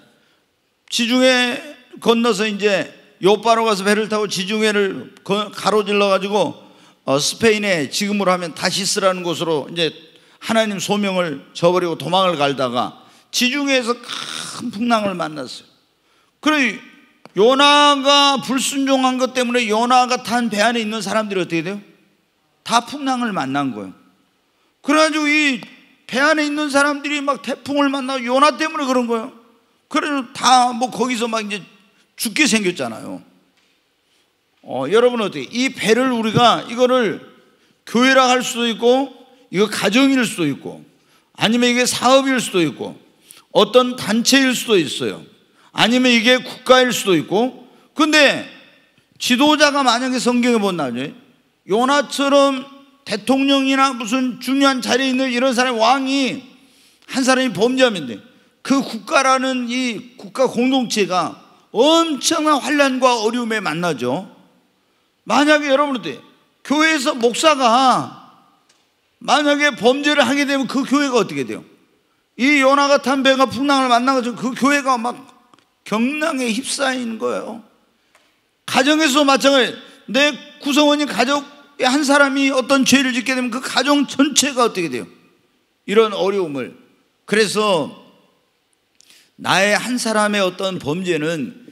지중해 건너서 이제 요바로 가서 배를 타고 지중해를 가로질러 가지고 어, 스페인에 지금으로 하면 다시스라는 곳으로 이제 하나님 소명을 저버리고 도망을 갈다가 지중해에서 큰 풍랑을 만났어요. 그래 요나가 불순종한 것 때문에 요나가 탄 배 안에 있는 사람들이 어떻게 돼요? 다 풍랑을 만난 거예요. 그래가지고 이 배 안에 있는 사람들이 막 태풍을 만나고 요나 때문에 그런 거예요. 그래서 다 뭐 거기서 막 이제 죽게 생겼잖아요. 어, 여러분 어떻게 이 배를 우리가 이거를 교회라 할 수도 있고 이거 가정일 수도 있고 아니면 이게 사업일 수도 있고 어떤 단체일 수도 있어요. 아니면 이게 국가일 수도 있고 근데 지도자가 만약에 성경에 본다면 요나처럼 대통령이나 무슨 중요한 자리에 있는 이런 사람이 왕이 한 사람이 범죄하면 돼. 그 국가라는 이 국가 공동체가 엄청난 환란과 어려움에 만나죠. 만약에 여러분한 교회에서 목사가 만약에 범죄를 하게 되면 그 교회가 어떻게 돼요? 이 요나가 탄 배가 풍랑을 만나가그 교회가 막 경랑에 휩싸이는 거예요. 가정에서 마찬가지. 내 구성원이 가족의 한 사람이 어떤 죄를 짓게 되면 그 가정 전체가 어떻게 돼요? 이런 어려움을. 그래서 나의 한 사람의 어떤 범죄는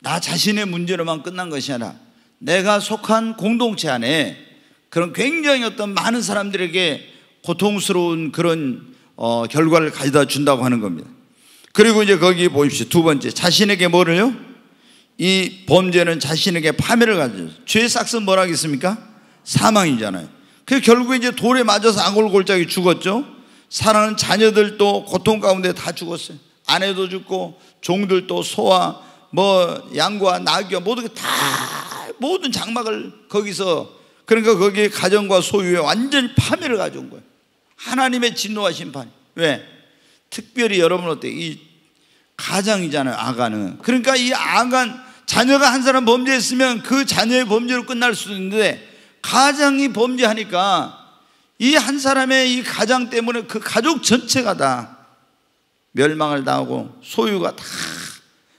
나 자신의 문제로만 끝난 것이 아니라 내가 속한 공동체 안에 그런 굉장히 어떤 많은 사람들에게 고통스러운 그런 어, 결과를 가져다 준다고 하는 겁니다. 그리고 이제 거기 보십시오. 두 번째. 자신에게 뭐를요? 이 범죄는 자신에게 파멸을 가져요. 죄의 싹은 뭐라 하겠습니까? 사망이잖아요. 그 결국 이제 돌에 맞아서 안골골짜기 죽었죠. 사랑하는 자녀들도 고통 가운데 다 죽었어요. 아내도 죽고 종들도 소와 뭐 양과 낙엽 모든 다 모든 장막을 거기서 그러니까 거기에 가정과 소유에 완전히 파멸을 가져온 거예요. 하나님의 진노와 심판. 왜? 특별히 여러분 어때? 이 가장이잖아요. 아가는. 그러니까 이 아간 자녀가 한 사람 범죄했으면 그 자녀의 범죄로 끝날 수도 있는데 가장이 범죄하니까 이 한 사람의 이 가장 때문에 그 가족 전체가 다 멸망을 당하고 소유가 다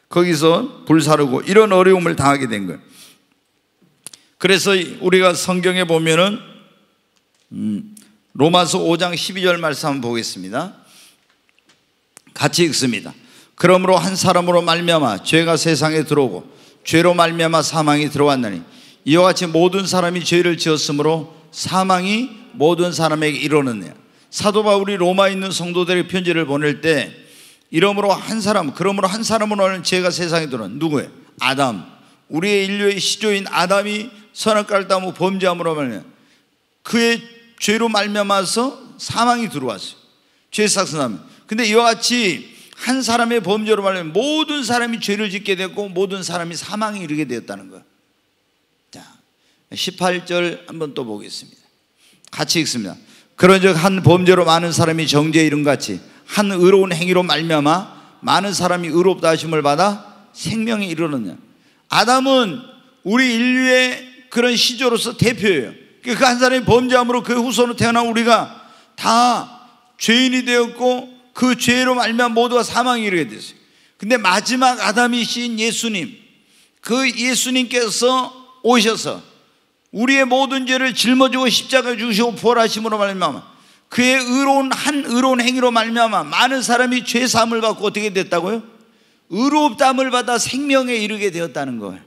거기서 불사르고 이런 어려움을 당하게 된 거예요. 그래서 우리가 성경에 보면은 음, 로마서 5장 12절 말씀 한번 보겠습니다. 같이 읽습니다. 그러므로 한 사람으로 말미암아 죄가 세상에 들어오고 죄로 말미암아 사망이 들어왔느니 이와 같이 모든 사람이 죄를 지었으므로 사망이 모든 사람에게 이르느냐. 사도 바울이 로마에 있는 성도들의 편지를 보낼 때 이러므로 한 사람, 그러므로 한 사람으로 하는 죄가 세상에 들어온 누구예요? 아담. 우리의 인류의 시조인 아담이 선악 깔다무 범죄함으로 말미암 그의 죄로 말미암아서 사망이 들어왔어요. 죄삭스 하면. 근데 이와 같이 한 사람의 범죄로 말하면 모든 사람이 죄를 짓게 됐고 모든 사람이 사망에 이르게 되었다는 거예요. 자, 18절 한번 또 보겠습니다. 같이 읽습니다. 그런즉 한 범죄로 많은 사람이 정죄에 이른 같이 한 의로운 행위로 말미암아 많은 사람이 의롭다 하심을 받아 생명에 이르렀냐 아담은 우리 인류의 그런 시조로서 대표예요. 그 한 사람이 범죄함으로 그 후손으로 태어난 우리가 다 죄인이 되었고 그 죄로 말면 모두가 사망이 이르게 됐어요. 근데 마지막 아담이신 예수님, 그 예수님께서 오셔서 우리의 모든 죄를 짊어지고 십자가에 죽시고 부활하심으로 말미암아 그의 의로운 한 의로운 행위로 말미암아 많은 사람이 죄 사함을 받고 어떻게 됐다고요? 의롭다함을 받아 생명에 이르게 되었다는 거예요.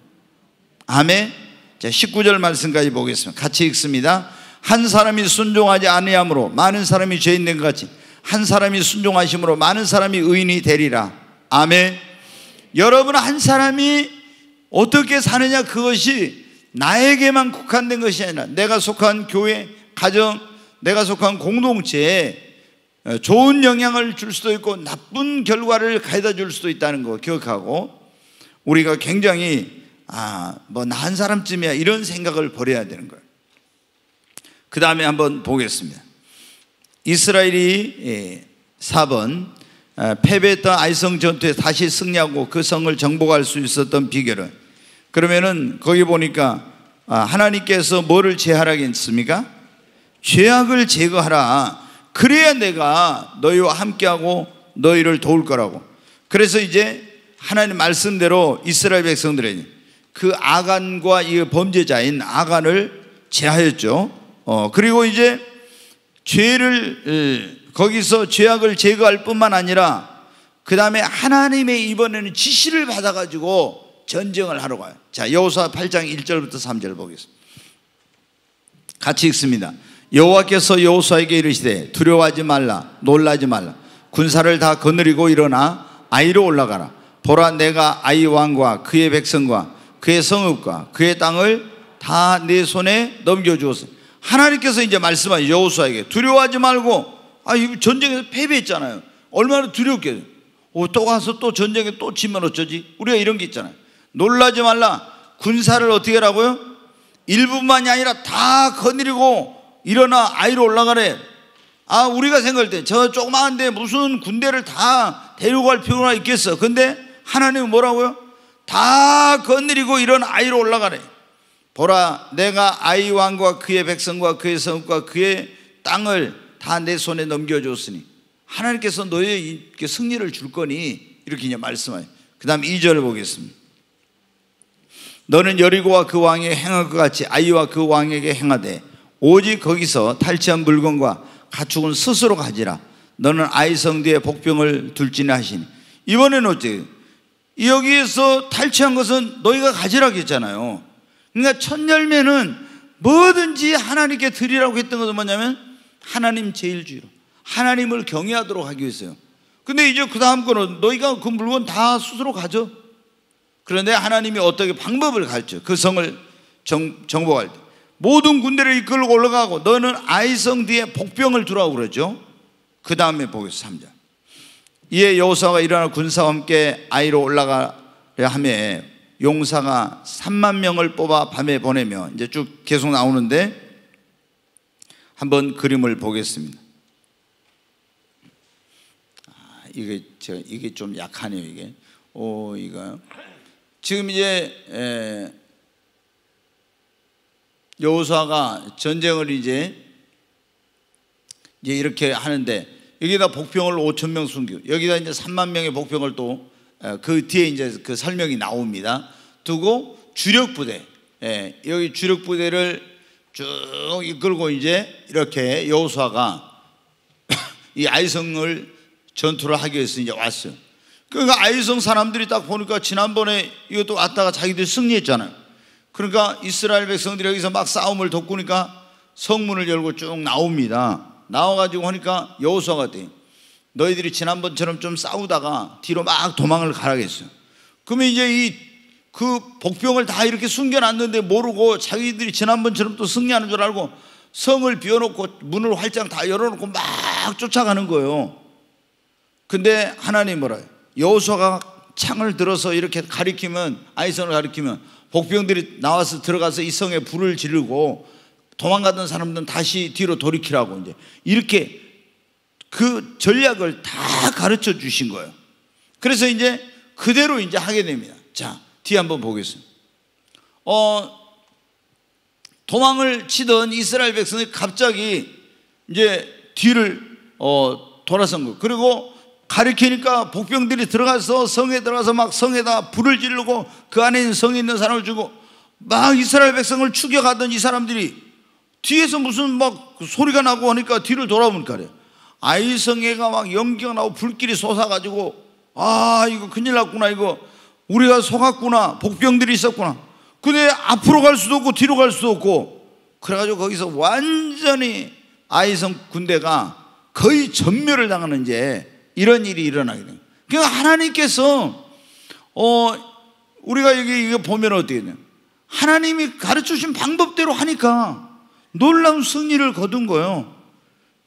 아멘. 자, 19절 말씀까지 보겠습니다. 같이 읽습니다. 한 사람이 순종하지 아니함으로 많은 사람이 죄인 된 같이 한 사람이 순종하심으로 많은 사람이 의인이 되리라. 아멘. 여러분 한 사람이 어떻게 사느냐 그것이 나에게만 국한된 것이 아니라 내가 속한 교회, 가정, 내가 속한 공동체에 어, 좋은 영향을 줄 수도 있고 나쁜 결과를 가져다 줄 수도 있다는 거 기억하고 우리가 굉장히 아, 뭐나한 사람쯤이야 이런 생각을 버려야 되는 거예요. 그 다음에 한번 보겠습니다. 이스라엘이 4번 예, 어, 패배했던 아이성 전투에 다시 승리하고 그 성을 정복할 수 있었던 비결은 그러면은 거기 보니까 아, 하나님께서 뭐를 제하라겠습니까? 죄악을 제거하라. 그래야 내가 너희와 함께하고 너희를 도울 거라고. 그래서 이제 하나님 말씀대로 이스라엘 백성들에게 그 아간과 이 범죄자인 아간을 제하였죠. 어, 그리고 이제 죄를 거기서 죄악을 제거할 뿐만 아니라 그 다음에 하나님의 이번에는 지시를 받아가지고 전쟁을 하러 가요. 자, 여호사 8장 1절부터 3절 보겠습니다. 같이 읽습니다. 여호와께서 여호수아에게 이르시되 두려워하지 말라 놀라지 말라 군사를 다 거느리고 일어나 아이로 올라가라 보라 내가 아이 왕과 그의 백성과 그의 성읍과 그의 땅을 다 내 손에 넘겨주었어 하나님께서 이제 말씀하신 여호수아에게 두려워하지 말고 아 전쟁에서 패배했잖아요 얼마나 두렵게 어, 또 가서 또 전쟁에 또 지면 어쩌지 우리가 이런 게 있잖아요 놀라지 말라 군사를 어떻게 하라고요? 일부만이 아니라 다 거느리고 일어나 아이로 올라가래. 아, 우리가 생각할 때 저 조그마한데 무슨 군대를 다 데려갈 필요가 있겠어. 근데 하나님은 뭐라고요? 다 건드리고 이런 아이로 올라가래. 보라, 내가 아이 왕과 그의 백성과 그의 성과 그의 땅을 다 내 손에 넘겨줬으니 하나님께서 너에게 희 그 승리를 줄 거니 이렇게 이제 말씀하요. 그 다음 2절을 보겠습니다. 너는 여리고와 그 왕에게 행할 것 같이 아이와 그 왕에게 행하되 오직 거기서 탈취한 물건과 가축은 스스로 가지라. 너는 아이성대에 복병을 둘지니 하시니. 이번에는 어째 여기에서 탈취한 것은 너희가 가지라고 했잖아요. 그러니까 첫 열매는 뭐든지 하나님께 드리라고 했던 것은 뭐냐면 하나님 제일주의로 하나님을 경외하도록 하기 위해서요. 근데 이제 그 다음 거는 너희가 그 물건 다 스스로 가져. 그런데 하나님이 어떻게 방법을 가르쳐 그 성을 정, 정복할 때. 모든 군대를 이끌고 올라가고 너는 아이성 뒤에 복병을 두라고 그러죠. 그 다음에 보겠어 3절. 이에 여호사가 일어나 군사와 함께 아이로 올라가려 하며 용사가 3만 명을 뽑아 밤에 보내며 이제 쭉 계속 나오는데 한번 그림을 보겠습니다. 아, 이게 저 이게 좀 약하네요 이게. 오 이거 지금 이제 에, 여호사가 전쟁을 이제 이제 이렇게 하는데 여기다 복병을 5천 명 숨기고 여기다 이제 3만 명의 복병을 또 그 뒤에 이제 그 설명이 나옵니다. 두고 주력 부대 예, 여기 주력 부대를 쭉 이끌고 이제 이렇게 여호사가이 아이성을 전투를 하기 위해서 이제 왔어요. 그러니까 아이성 사람들이 딱 보니까 지난번에 이것도 왔다가 자기들이 승리했잖아요. 그러니까 이스라엘 백성들이 여기서 막 싸움을 돋구니까 성문을 열고 쭉 나옵니다. 나와가지고 하니까 여호수아가 돼. 너희들이 지난번처럼 좀 싸우다가 뒤로 막 도망을 가라겠어. 그러면 이제 이 그 복병을 다 이렇게 숨겨놨는데 모르고 자기들이 지난번처럼 또 승리하는 줄 알고 성을 비워놓고 문을 활짝 다 열어놓고 막 쫓아가는 거예요. 근데 하나님 뭐라 요 여호수아가 창을 들어서 이렇게 가리키면 아이선을 가리키면 복병들이 나와서 들어가서 이 성에 불을 지르고 도망가던 사람들은 다시 뒤로 돌이키라고 이제 이렇게 그 전략을 다 가르쳐 주신 거예요. 그래서 이제 그대로 이제 하게 됩니다. 자, 뒤에 한번 보겠습니다. 어, 도망을 치던 이스라엘 백성이 갑자기 이제 뒤를 어, 돌아선 거. 예요 그리고 가리키니까 복병들이 들어가서 성에 들어가서 막 성에다 불을 지르고 그 안에 있는 성에 있는 사람을 주고 막 이스라엘 백성을 죽여가던이 사람들이 뒤에서 무슨 막 소리가 나고 하니까 뒤를 돌아보니까 그래. 아이성애가 막 연기가 나고 불길이 솟아가지고 아 이거 큰일 났구나 이거 우리가 속았구나 복병들이 있었구나 근데 앞으로 갈 수도 없고 뒤로 갈 수도 없고 그래가지고 거기서 완전히 아이성 군대가 거의 전멸을 당하는 이제 이런 일이 일어나게 됩니 그러니까 하나님께서 어 우리가 여기 이거 보면 어떻게 되냐? 하나님이 가르쳐 주신 방법대로 하니까 놀라운 승리를 거둔 거예요.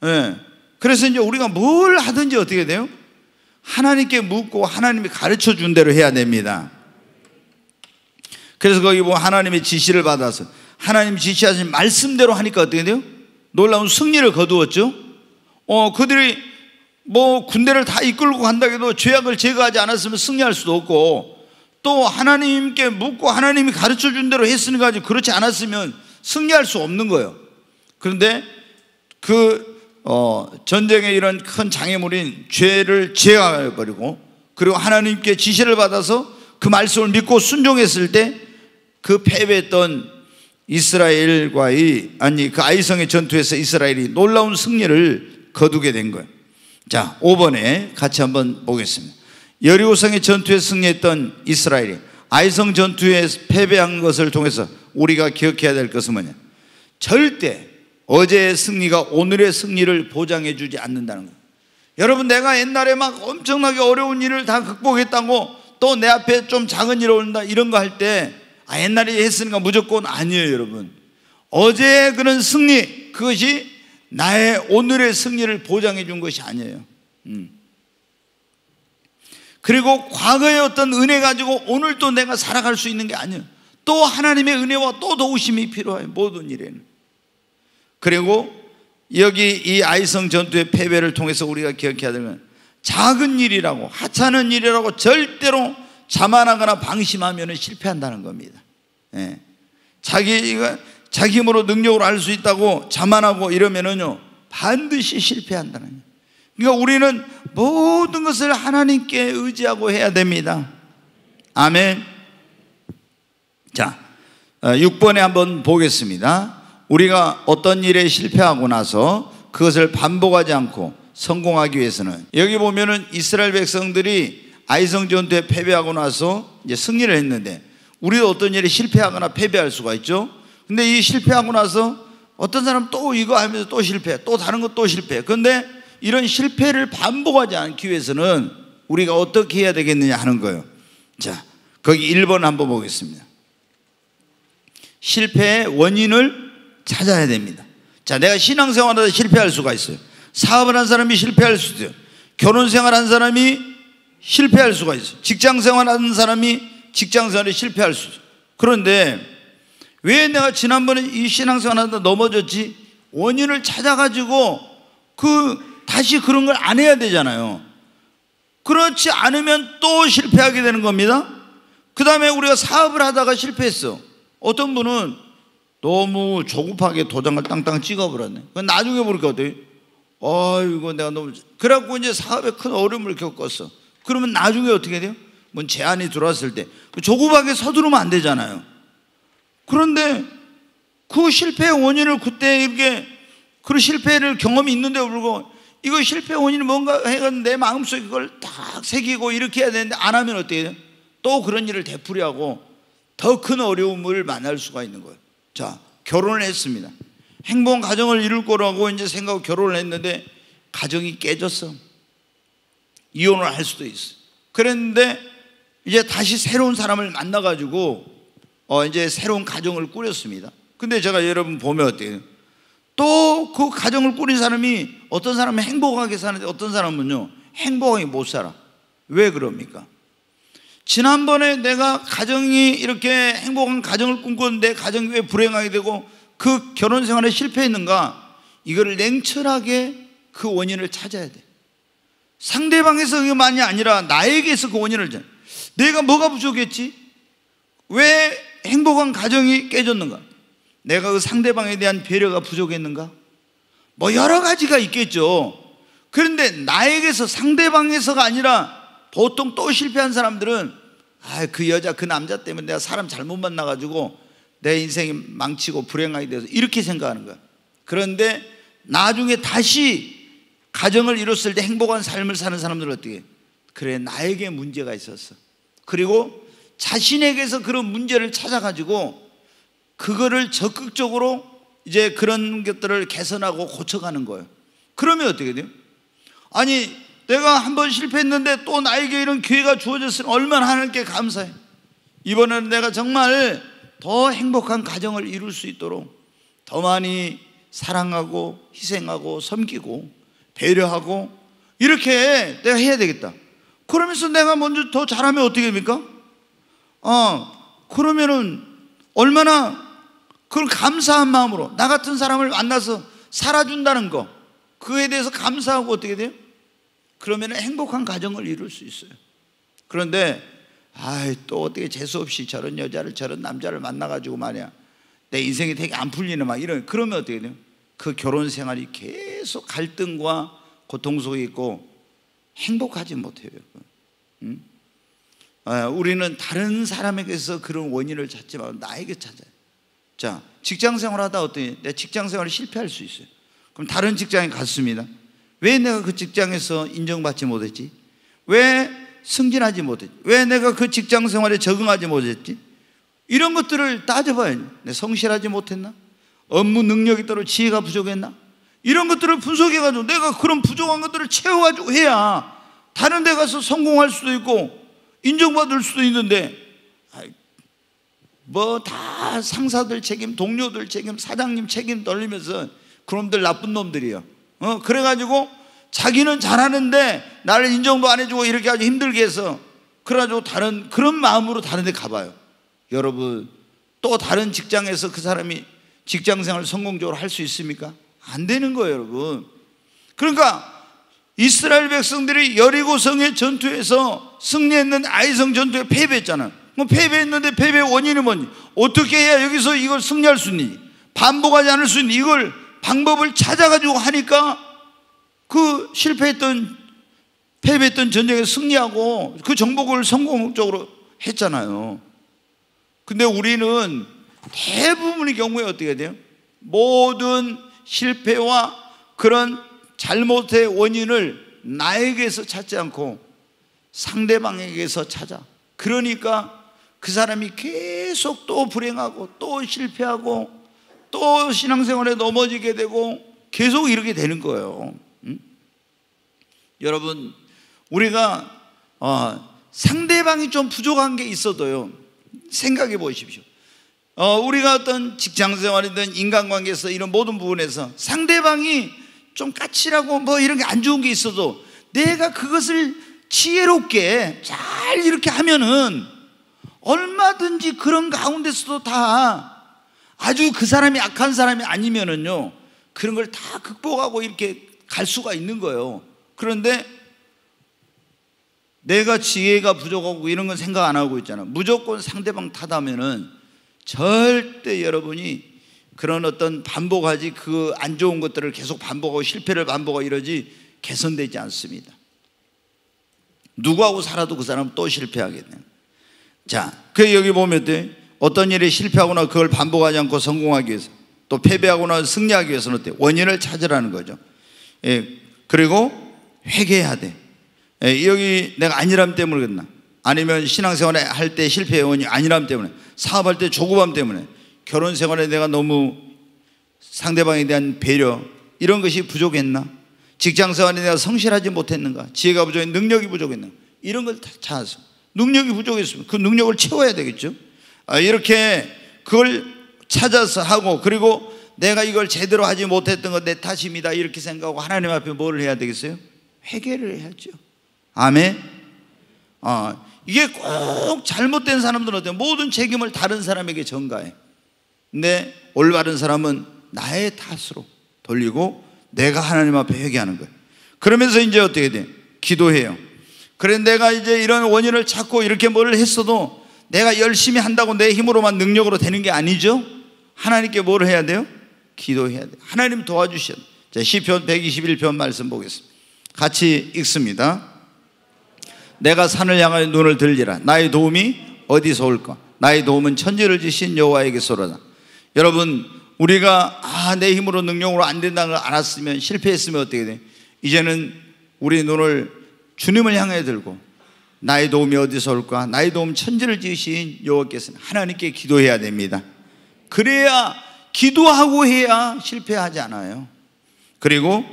예. 그래서 이제 우리가 뭘 하든지 어떻게 돼요? 하나님께 묻고 하나님이 가르쳐 준 대로 해야 됩니다. 그래서 거기 뭐 하나님의 지시를 받아서 하나님 지시하신 말씀대로 하니까 어떻게 돼요? 놀라운 승리를 거두었죠. 어, 그들이 뭐 군대를 다 이끌고 간다 해도 죄악을 제거하지 않았으면 승리할 수도 없고 또 하나님께 묻고 하나님이 가르쳐 준 대로 했으니까 그렇지 않았으면 승리할 수 없는 거예요. 그런데 그 어, 전쟁의 이런 큰 장애물인 죄를 제거해 버리고 그리고 하나님께 지시를 받아서 그 말씀을 믿고 순종했을 때 그 패배했던 이스라엘과의 아니 그 아이성의 전투에서 이스라엘이 놀라운 승리를 거두게 된 거예요. 자, 5번에 같이 한번 보겠습니다. 여리고성의 전투에 승리했던 이스라엘이 아이성 전투에 패배한 것을 통해서 우리가 기억해야 될 것은 뭐냐? 절대 어제의 승리가 오늘의 승리를 보장해 주지 않는다는 거 여러분, 내가 옛날에 막 엄청나게 어려운 일을 다 극복했다고 또 내 앞에 좀 작은 일 온다 이런 거 할 때, 아, 옛날에 했으니까 무조건 아니에요, 여러분. 어제의 그런 승리, 그것이 나의 오늘의 승리를 보장해 준 것이 아니에요. 음. 그리고 과거의 어떤 은혜 가지고 오늘도 내가 살아갈 수 있는 게 아니에요. 또 하나님의 은혜와 또 도우심이 필요해요. 모든 일에는. 그리고 여기 이 아이성 전투의 패배를 통해서 우리가 기억해야 되면 작은 일이라고 하찮은 일이라고 절대로 자만하거나 방심하면 실패한다는 겁니다. 예. 자기가 자기 힘으로 능력을알 수 있다고 자만하고 이러면은요 반드시 실패한다는 거예요. 그러니까 우리는 모든 것을 하나님께 의지하고 해야 됩니다. 아멘. 자, 6번에 어, 한번 보겠습니다. 우리가 어떤 일에 실패하고 나서 그것을 반복하지 않고 성공하기 위해서는 여기 보면은 이스라엘 백성들이 아이성 전투에 패배하고 나서 이제 승리를 했는데 우리도 어떤 일에 실패하거나 패배할 수가 있죠. 근데 이 실패하고 나서 어떤 사람 또 이거 하면서 또 실패, 또 다른 것또 실패. 그런데 이런 실패를 반복하지 않기 위해서는 우리가 어떻게 해야 되겠느냐 하는 거예요. 자, 거기 1번 한번 보겠습니다. 실패의 원인을 찾아야 됩니다. 자, 내가 신앙생활하다 실패할 수가 있어요. 사업을 한 사람이 실패할 수도 있어요. 결혼생활 한 사람이 실패할 수가 있어요. 직장생활 한 사람이 직장생활에 실패할 수 있어요. 그런데 왜 내가 지난번에 이 신앙생활 하다 넘어졌지? 원인을 찾아가지고 그 다시 그런 걸 안 해야 되잖아요. 그렇지 않으면 또 실패하게 되는 겁니다. 그 다음에 우리가 사업을 하다가 실패했어. 어떤 분은 너무 조급하게 도장을 땅땅 찍어버렸네. 나중에 보니까 어때? 아이고, 내가 너무. 그래갖고 이제 사업에 큰 어려움을 겪었어. 그러면 나중에 어떻게 돼요? 뭔 제안이 들어왔을 때. 조급하게 서두르면 안 되잖아요. 그런데 그 실패의 원인을 그때 이렇게 그 실패를 경험이 있는데 불구하고 이거 실패 의 원인이 뭔가 해가내 마음속에 그걸 딱 새기고 이렇게 해야 되는데 안 하면 어떻게 돼요? 또 그런 일을 되풀이하고 더 큰 어려움을 만날 수가 있는 거예요. 자, 결혼을 했습니다. 행복한 가정을 이룰 거라고 이제 생각하고 결혼을 했는데 가정이 깨졌어. 이혼을 할 수도 있어. 그랬는데 이제 다시 새로운 사람을 만나가지고 어, 이제 새로운 가정을 꾸렸습니다. 근데 제가 여러분 보면 어때요? 또 그 가정을 꾸린 사람이 어떤 사람은 행복하게 사는데 어떤 사람은요, 행복하게 못 살아. 왜 그럽니까? 지난번에 내가 가정이 이렇게 행복한 가정을 꿈꿨는데 가정이 왜 불행하게 되고 그 결혼 생활에 실패했는가? 이거를 냉철하게 그 원인을 찾아야 돼. 상대방에서 그만이 아니라 나에게서 그 원인을 찾아. 내가 뭐가 부족했지? 왜 행복한 가정이 깨졌는가? 내가 그 상대방에 대한 배려가 부족했는가? 뭐 여러 가지가 있겠죠. 그런데 나에게서 상대방에서가 아니라 보통 또 실패한 사람들은 아, 그 여자, 그 남자 때문에 내가 사람 잘못 만나가지고 내 인생이 망치고 불행하게 돼서 이렇게 생각하는 거야. 그런데 나중에 다시 가정을 이뤘을 때 행복한 삶을 사는 사람들은 어떻게? 해? 그래, 나에게 문제가 있었어. 그리고 자신에게서 그런 문제를 찾아가지고 그거를 적극적으로 이제 그런 것들을 개선하고 고쳐가는 거예요. 그러면 어떻게 돼요? 아니, 내가 한 번 실패했는데 또 나에게 이런 기회가 주어졌으니 얼마나 하나님께 감사해. 이번에는 내가 정말 더 행복한 가정을 이룰 수 있도록 더 많이 사랑하고 희생하고 섬기고 배려하고 이렇게 내가 해야 되겠다. 그러면서 내가 먼저 더 잘하면 어떻게 됩니까? 어, 그러면은 얼마나 그걸 감사한 마음으로 나 같은 사람을 만나서 살아준다는 거 그에 대해서 감사하고 어떻게 돼요? 그러면 행복한 가정을 이룰 수 있어요. 그런데 아이 또 어떻게 재수 없이 저런 여자를 저런 남자를 만나가지고 말이야 내 인생이 되게 안 풀리네 막 이런 그러면 어떻게 돼요? 그 결혼 생활이 계속 갈등과 고통 속에 있고 행복하지 못해요. 응? 어, 우리는 다른 사람에게서 그런 원인을 찾지 말고 나에게 찾아요. 자, 직장 생활하다 어떻내 직장 생활을 실패할 수 있어요. 그럼 다른 직장에 갔습니다. 왜 내가 그 직장에서 인정받지 못했지? 왜 승진하지 못했지? 왜 내가 그 직장 생활에 적응하지 못했지? 이런 것들을 따져봐야지. 성실하지 못했나? 업무 능력이 떨어 지혜가 부족했나? 이런 것들을 분석해가지고 내가 그런 부족한 것들을 채워가지고 해야 다른 데 가서 성공할 수도 있고 인정받을 수도 있는데 뭐 다 상사들 책임, 동료들 책임, 사장님 책임 떨리면서 그놈들 나쁜 놈들이요. 어 그래가지고 자기는 잘하는데 나를 인정도 안 해주고 이렇게 아주 힘들게 해서 그래가지고 다른 그런 마음으로 다른데 가봐요. 여러분 또 다른 직장에서 그 사람이 직장생활 성공적으로 할 수 있습니까? 안 되는 거예요, 여러분. 그러니까 이스라엘 백성들이 여리고성의 전투에서 승리했는 아이성 전투에 패배했잖아. 그럼 뭐 패배했는데 패배의 원인이 뭐니? 어떻게 해야 여기서 이걸 승리할 수 있니? 반복하지 않을 수 있니? 이걸 방법을 찾아가지고 하니까 그 실패했던 패배했던 전쟁에 승리하고 그 정복을 성공적으로 했잖아요. 근데 우리는 대부분의 경우에 어떻게 돼요? 모든 실패와 그런 잘못의 원인을 나에게서 찾지 않고 상대방에게서 찾아. 그러니까 그 사람이 계속 또 불행하고 또 실패하고 또 신앙생활에 넘어지게 되고 계속 이렇게 되는 거예요. 응? 여러분, 우리가 어, 상대방이 좀 부족한 게 있어도요. 생각해 보십시오. 어, 우리가 어떤 직장생활이든 인간관계에서 이런 모든 부분에서 상대방이 좀 까칠하고 뭐 이런 게 안 좋은 게 있어도 내가 그것을 지혜롭게 잘 이렇게 하면은 얼마든지 그런 가운데서도 다 아주 그 사람이 악한 사람이 아니면은요 그런 걸 다 극복하고 이렇게 갈 수가 있는 거예요. 그런데 내가 지혜가 부족하고 이런 건 생각 안 하고 있잖아. 무조건 상대방 탓하면은 절대 여러분이 그런 어떤 반복하지 그 안 좋은 것들을 계속 반복하고 실패를 반복하고 이러지 개선되지 않습니다. 누구하고 살아도 그 사람 또 실패하게 돼요. 자, 그 여기 보면 돼. 어떤 일에 실패하거나 그걸 반복하지 않고 성공하기 위해서 또 패배하거나 승리하기 위해서는 어때? 원인을 찾으라는 거죠. 예, 그리고 회개해야 돼. 예, 여기 내가 아니람 때문에 그랬나? 아니면 신앙생활 할때 실패의 원이 아니 때문에 사업할 때 조급함 때문에 결혼 생활에 내가 너무 상대방에 대한 배려 이런 것이 부족했나? 직장 생활에 내가 성실하지 못했는가? 지혜가 부족해 능력이 부족했는가? 이런 걸다 찾아서 능력이 부족했으면 그 능력을 채워야 되겠죠. 아, 이렇게 그걸 찾아서 하고 그리고 내가 이걸 제대로 하지 못했던 건 내 탓입니다. 이렇게 생각하고 하나님 앞에 뭘 해야 되겠어요? 회개를 해야죠. 아멘. 아, 이게 꼭 잘못된 사람들한테 모든 책임을 다른 사람에게 전가해. 근데 올바른 사람은 나의 탓으로 돌리고 내가 하나님 앞에 회개하는 거예요. 그러면서 이제 어떻게 돼? 기도해요. 그래 내가 이제 이런 원인을 찾고 이렇게 뭐 했어도 내가 열심히 한다고 내 힘으로만 능력으로 되는 게 아니죠. 하나님께 뭘 해야 돼요? 기도해야 돼 하나님 도와주셔 자, 시편 121편 말씀 보겠습니다. 같이 읽습니다. 내가 산을 향하여 눈을 들리라. 나의 도움이 어디서 올까? 나의 도움은 천지를 지신 여호와에게서로다. 여러분 우리가 아, 내 힘으로 능력으로 안 된다는 걸 알았으면 실패했으면 어떻게 돼? 이제는 우리 눈을 주님을 향해 들고 나의 도움이 어디서 올까? 나의 도움 천지를 지으신 여호와께서는 하나님께 기도해야 됩니다. 그래야 기도하고 해야 실패하지 않아요. 그리고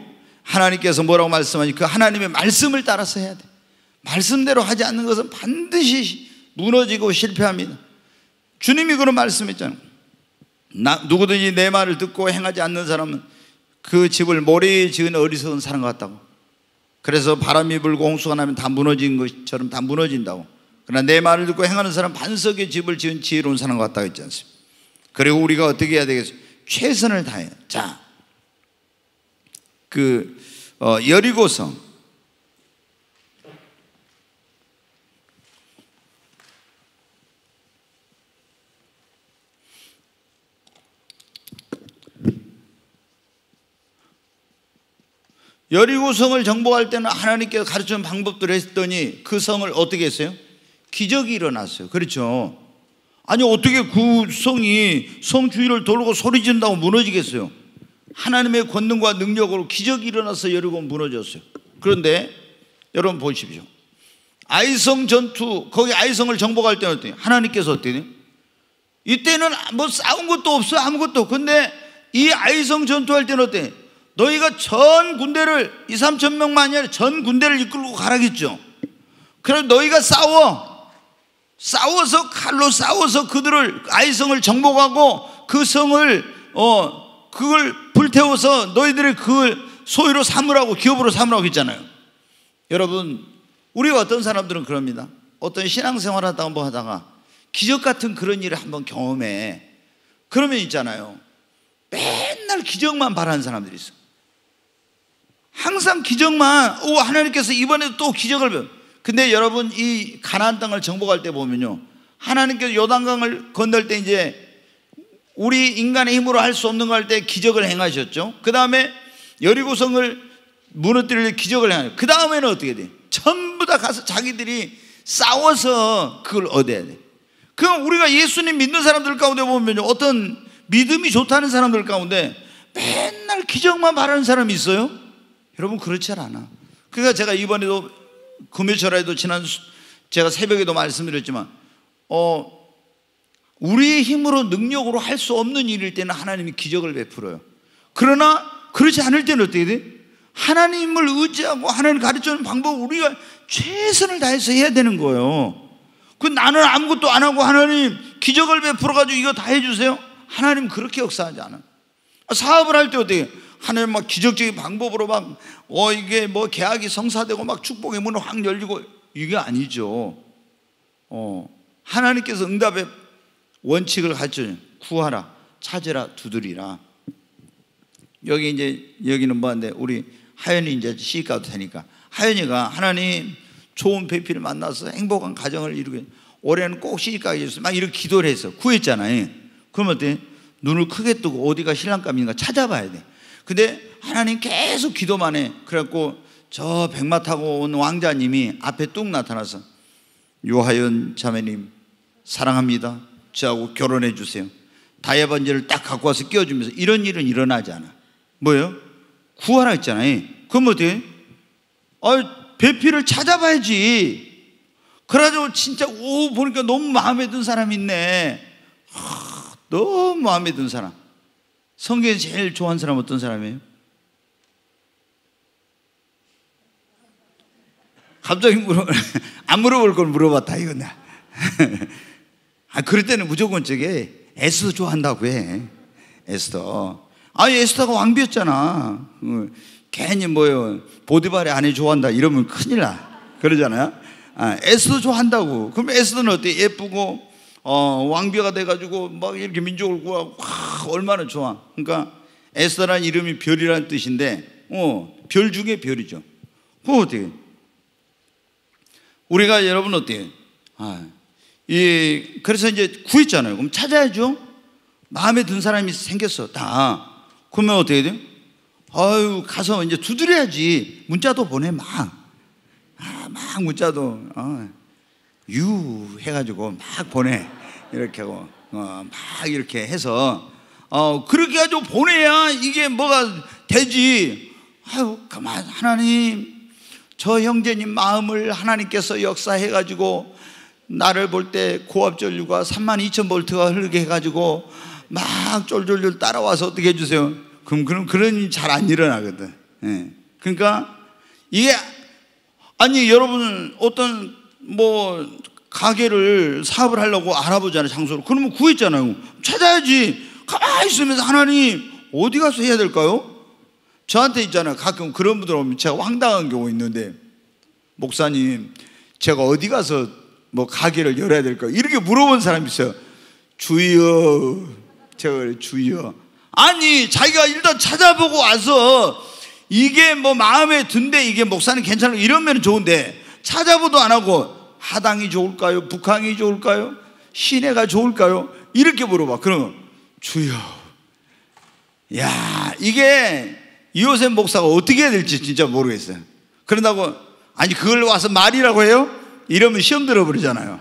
하나님께서 뭐라고 말씀하니 그 하나님의 말씀을 따라서 해야 돼. 말씀대로 하지 않는 것은 반드시 무너지고 실패합니다. 주님이 그런 말씀했잖아요. 나, 누구든지 내 말을 듣고 행하지 않는 사람은 그 집을 모래에 지은 어리석은 사람 같다고. 그래서 바람이 불고 홍수가 나면 다 무너진 것처럼 다 무너진다고. 그러나 내 말을 듣고 행하는 사람 반석의 집을 지은 지혜로운 사람 같다고 했지 않습니까? 그리고 우리가 어떻게 해야 되겠어요? 최선을 다해. 요 자, 그, 어, 여리고성. 여리고성을 정복할 때는 하나님께서 가르치는 방법들을 했더니 그 성을 어떻게 했어요? 기적이 일어났어요. 그렇죠. 아니 어떻게 그 성이 성 주위를 돌고 소리 지른다고 무너지겠어요? 하나님의 권능과 능력으로 기적이 일어나서 여리고 무너졌어요. 그런데 여러분 보십시오. 아이성 전투 거기 아이성을 정복할 때는 어때요? 하나님께서 어때요? 이때는 뭐 싸운 것도 없어 아무것도 근데 이 아이성 전투할 때는 어때요? 너희가 전 군대를 2, 3천 명만 이 아니라 전 군대를 이끌고 가라겠죠. 그럼 너희가 싸워. 싸워서 칼로 싸워서 그들을 그 아이성을 정복하고 그 성을 어 그걸 불태워서 너희들의 그걸 소유로 삼으라고 기업으로 삼으라고 했잖아요. 여러분 우리 어떤 사람들은 그럽니다. 어떤 신앙생활 하다가 뭐 하다가 기적 같은 그런 일을 한번 경험해. 그러면 있잖아요. 맨날 기적만 바라는 사람들이 있어. 항상 기적만 오 하나님께서 이번에도 또 기적을 변. 근데 여러분 이 가나안 땅을 정복할 때 보면요. 하나님께서 요단강을 건널 때 이제 우리 인간의 힘으로 할 수 없는 걸할때 기적을 행하셨죠. 그다음에 여리고성을 무너뜨릴 기적을 행하요. 그 다음에는 어떻게 돼? 전부 다 가서 자기들이 싸워서 그걸 얻어야 돼. 그럼 우리가 예수님 믿는 사람들 가운데 보면 어떤 믿음이 좋다는 사람들 가운데 맨날 기적만 바라는 사람이 있어요. 여러분 그렇지 않아. 그러니까 제가 이번에도 금요철에도 지난 제가 새벽에도 말씀드렸지만 어 우리의 힘으로 능력으로 할 수 없는 일일 때는 하나님이 기적을 베풀어요. 그러나 그렇지 않을 때는 어떻게 돼? 하나님을 의지하고 하나님 가르쳐주는 방법 우리가 최선을 다해서 해야 되는 거예요. 그 나는 아무것도 안 하고 하나님 기적을 베풀어가지고 이거 다 해주세요. 하나님 그렇게 역사하지 않아. 사업을 할 때 어떻게? 하늘막 기적적인 방법으로 막, 어, 이게 뭐 계약이 성사되고 막 축복의 문을 확 열리고, 이게 아니죠. 어, 하나님께서 응답의 원칙을 가르 구하라, 찾으라, 두드리라. 여기 이제, 여기는 뭐한데, 우리 하연이 이제 시집 가도 되니까. 하연이가 하나님 좋은 배필을 만나서 행복한 가정을 이루게, 올해는 꼭 시집 가게 해주세요. 막 이렇게 기도를 해서 구했잖아요. 그러면 어때? 눈을 크게 뜨고 어디가 신랑감인가 찾아봐야 돼. 근데 하나님 계속 기도만 해. 그래갖고 저 백마 타고 온 왕자님이 앞에 뚝 나타나서 요하연 자매님 사랑합니다. 저하고 결혼해 주세요. 다이아 반지를 딱 갖고 와서 끼워주면서 이런 일은 일어나지 않아. 뭐예요? 구하라 했잖아요. 그럼 어떻게? 아, 배필을 찾아봐야지. 그래가지고 진짜 오 보니까 너무 마음에 든 사람 있네. 아, 너무 마음에 든 사람. 성경에 제일 좋아하는 사람 어떤 사람이에요? 갑자기 물어, 안 물어볼 걸 물어봤다, 이거나. 아, 그럴 때는 무조건 저게 에스더 좋아한다고 해. 에스더. 아 에스더가 왕비였잖아. 음, 괜히 뭐요, 보디발의 아내 좋아한다 이러면 큰일 나. 그러잖아요. 아, 에스더 좋아한다고. 그럼 에스더는 어때? 예쁘고 어, 왕비가 돼가지고 막 이렇게 민족을 구하고 와, 얼마나 좋아. 그러니까 에스라는 이름이 별이라는 뜻인데, 어, 별 중에 별이죠. 그 어떻게? 우리가 여러분 어때요? 아, 이, 그래서 이제 구했잖아요. 그럼 찾아야죠. 마음에 든 사람이 생겼어. 다. 그러면 어떻게 돼요? 아유, 가서 이제 두드려야지. 문자도 보내, 막. 아, 막 문자도. 아. 유 해가지고 막 보내 이렇게 하고 어, 막 이렇게 해서 어, 그렇게 해가지고 보내야 이게 뭐가 되지 아유 그만 하나님 저 형제님 마음을 하나님께서 역사해가지고 나를 볼 때 고압 전류가 3만 2천 볼트가 흐르게 해가지고 막 쫄쫄쫄 따라와서 어떻게 해주세요 그럼 그럼 그런 일잘안 일어나거든 예. 그러니까 이게 아니 여러분 어떤 뭐 가게를 사업을 하려고 알아보잖아요 장소를 그러면 구했잖아요 찾아야지 가만히 있으면서 하나님 어디 가서 해야 될까요? 저한테 있잖아요 가끔 그런 분들 오면 제가 황당한 경우 있는데 목사님 제가 어디 가서 뭐 가게를 열어야 될까요? 이렇게 물어본 사람이 있어요 주여 제가 주여 아니 자기가 일단 찾아보고 와서 이게 뭐 마음에 든데 이게 목사님 괜찮아 이러면 좋은데 찾아보도 안 하고 하당이 좋을까요? 북한이 좋을까요? 시내가 좋을까요? 이렇게 물어봐. 그러면 주여. 야, 이게 이호샘 목사가 어떻게 해야 될지 진짜 모르겠어요. 그런다고 아니 그걸 와서 말이라고 해요? 이러면 시험 들어버리잖아요.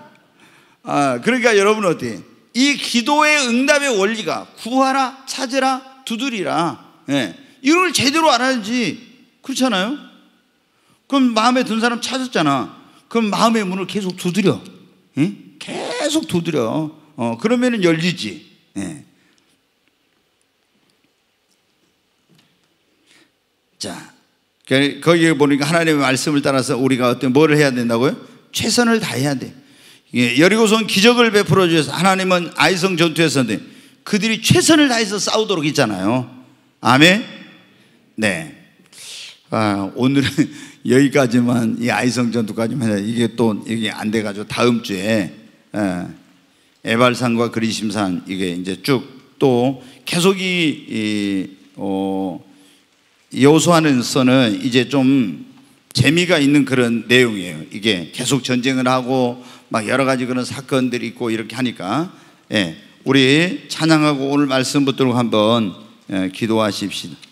아, 그러니까 여러분 어때? 이 기도의 응답의 원리가 구하라, 찾으라, 두드리라. 예. 이걸 제대로 알아야지. 그렇잖아요. 그럼 마음에 든 사람 찾았잖아. 그럼 마음의 문을 계속 두드려. 응? 계속 두드려. 어, 그러면 열리지. 예. 자, 그, 거기 보니까 하나님의 말씀을 따라서 우리가 어떤 뭐를 해야 된다고요? 최선을 다해야 돼. 예, 여리고선 기적을 베풀어 주셔서 하나님은 아이성 전투에서 네, 그들이 최선을 다해서 싸우도록 했잖아요. 아멘. 네. 아, 오늘은 여기까지만 이 아이성 전투까지만 해야 이게 또 이게 안 돼가지고 다음 주에 에, 예, 에발산과 그리심산 이게 이제 쭉 또 계속 이, 이 어, 여호수아는 서는 이제 좀 재미가 있는 그런 내용이에요. 이게 계속 전쟁을 하고 막 여러 가지 그런 사건들이 있고 이렇게 하니까 예, 우리 찬양하고 오늘 말씀 붙들고 한번 예, 기도하십시오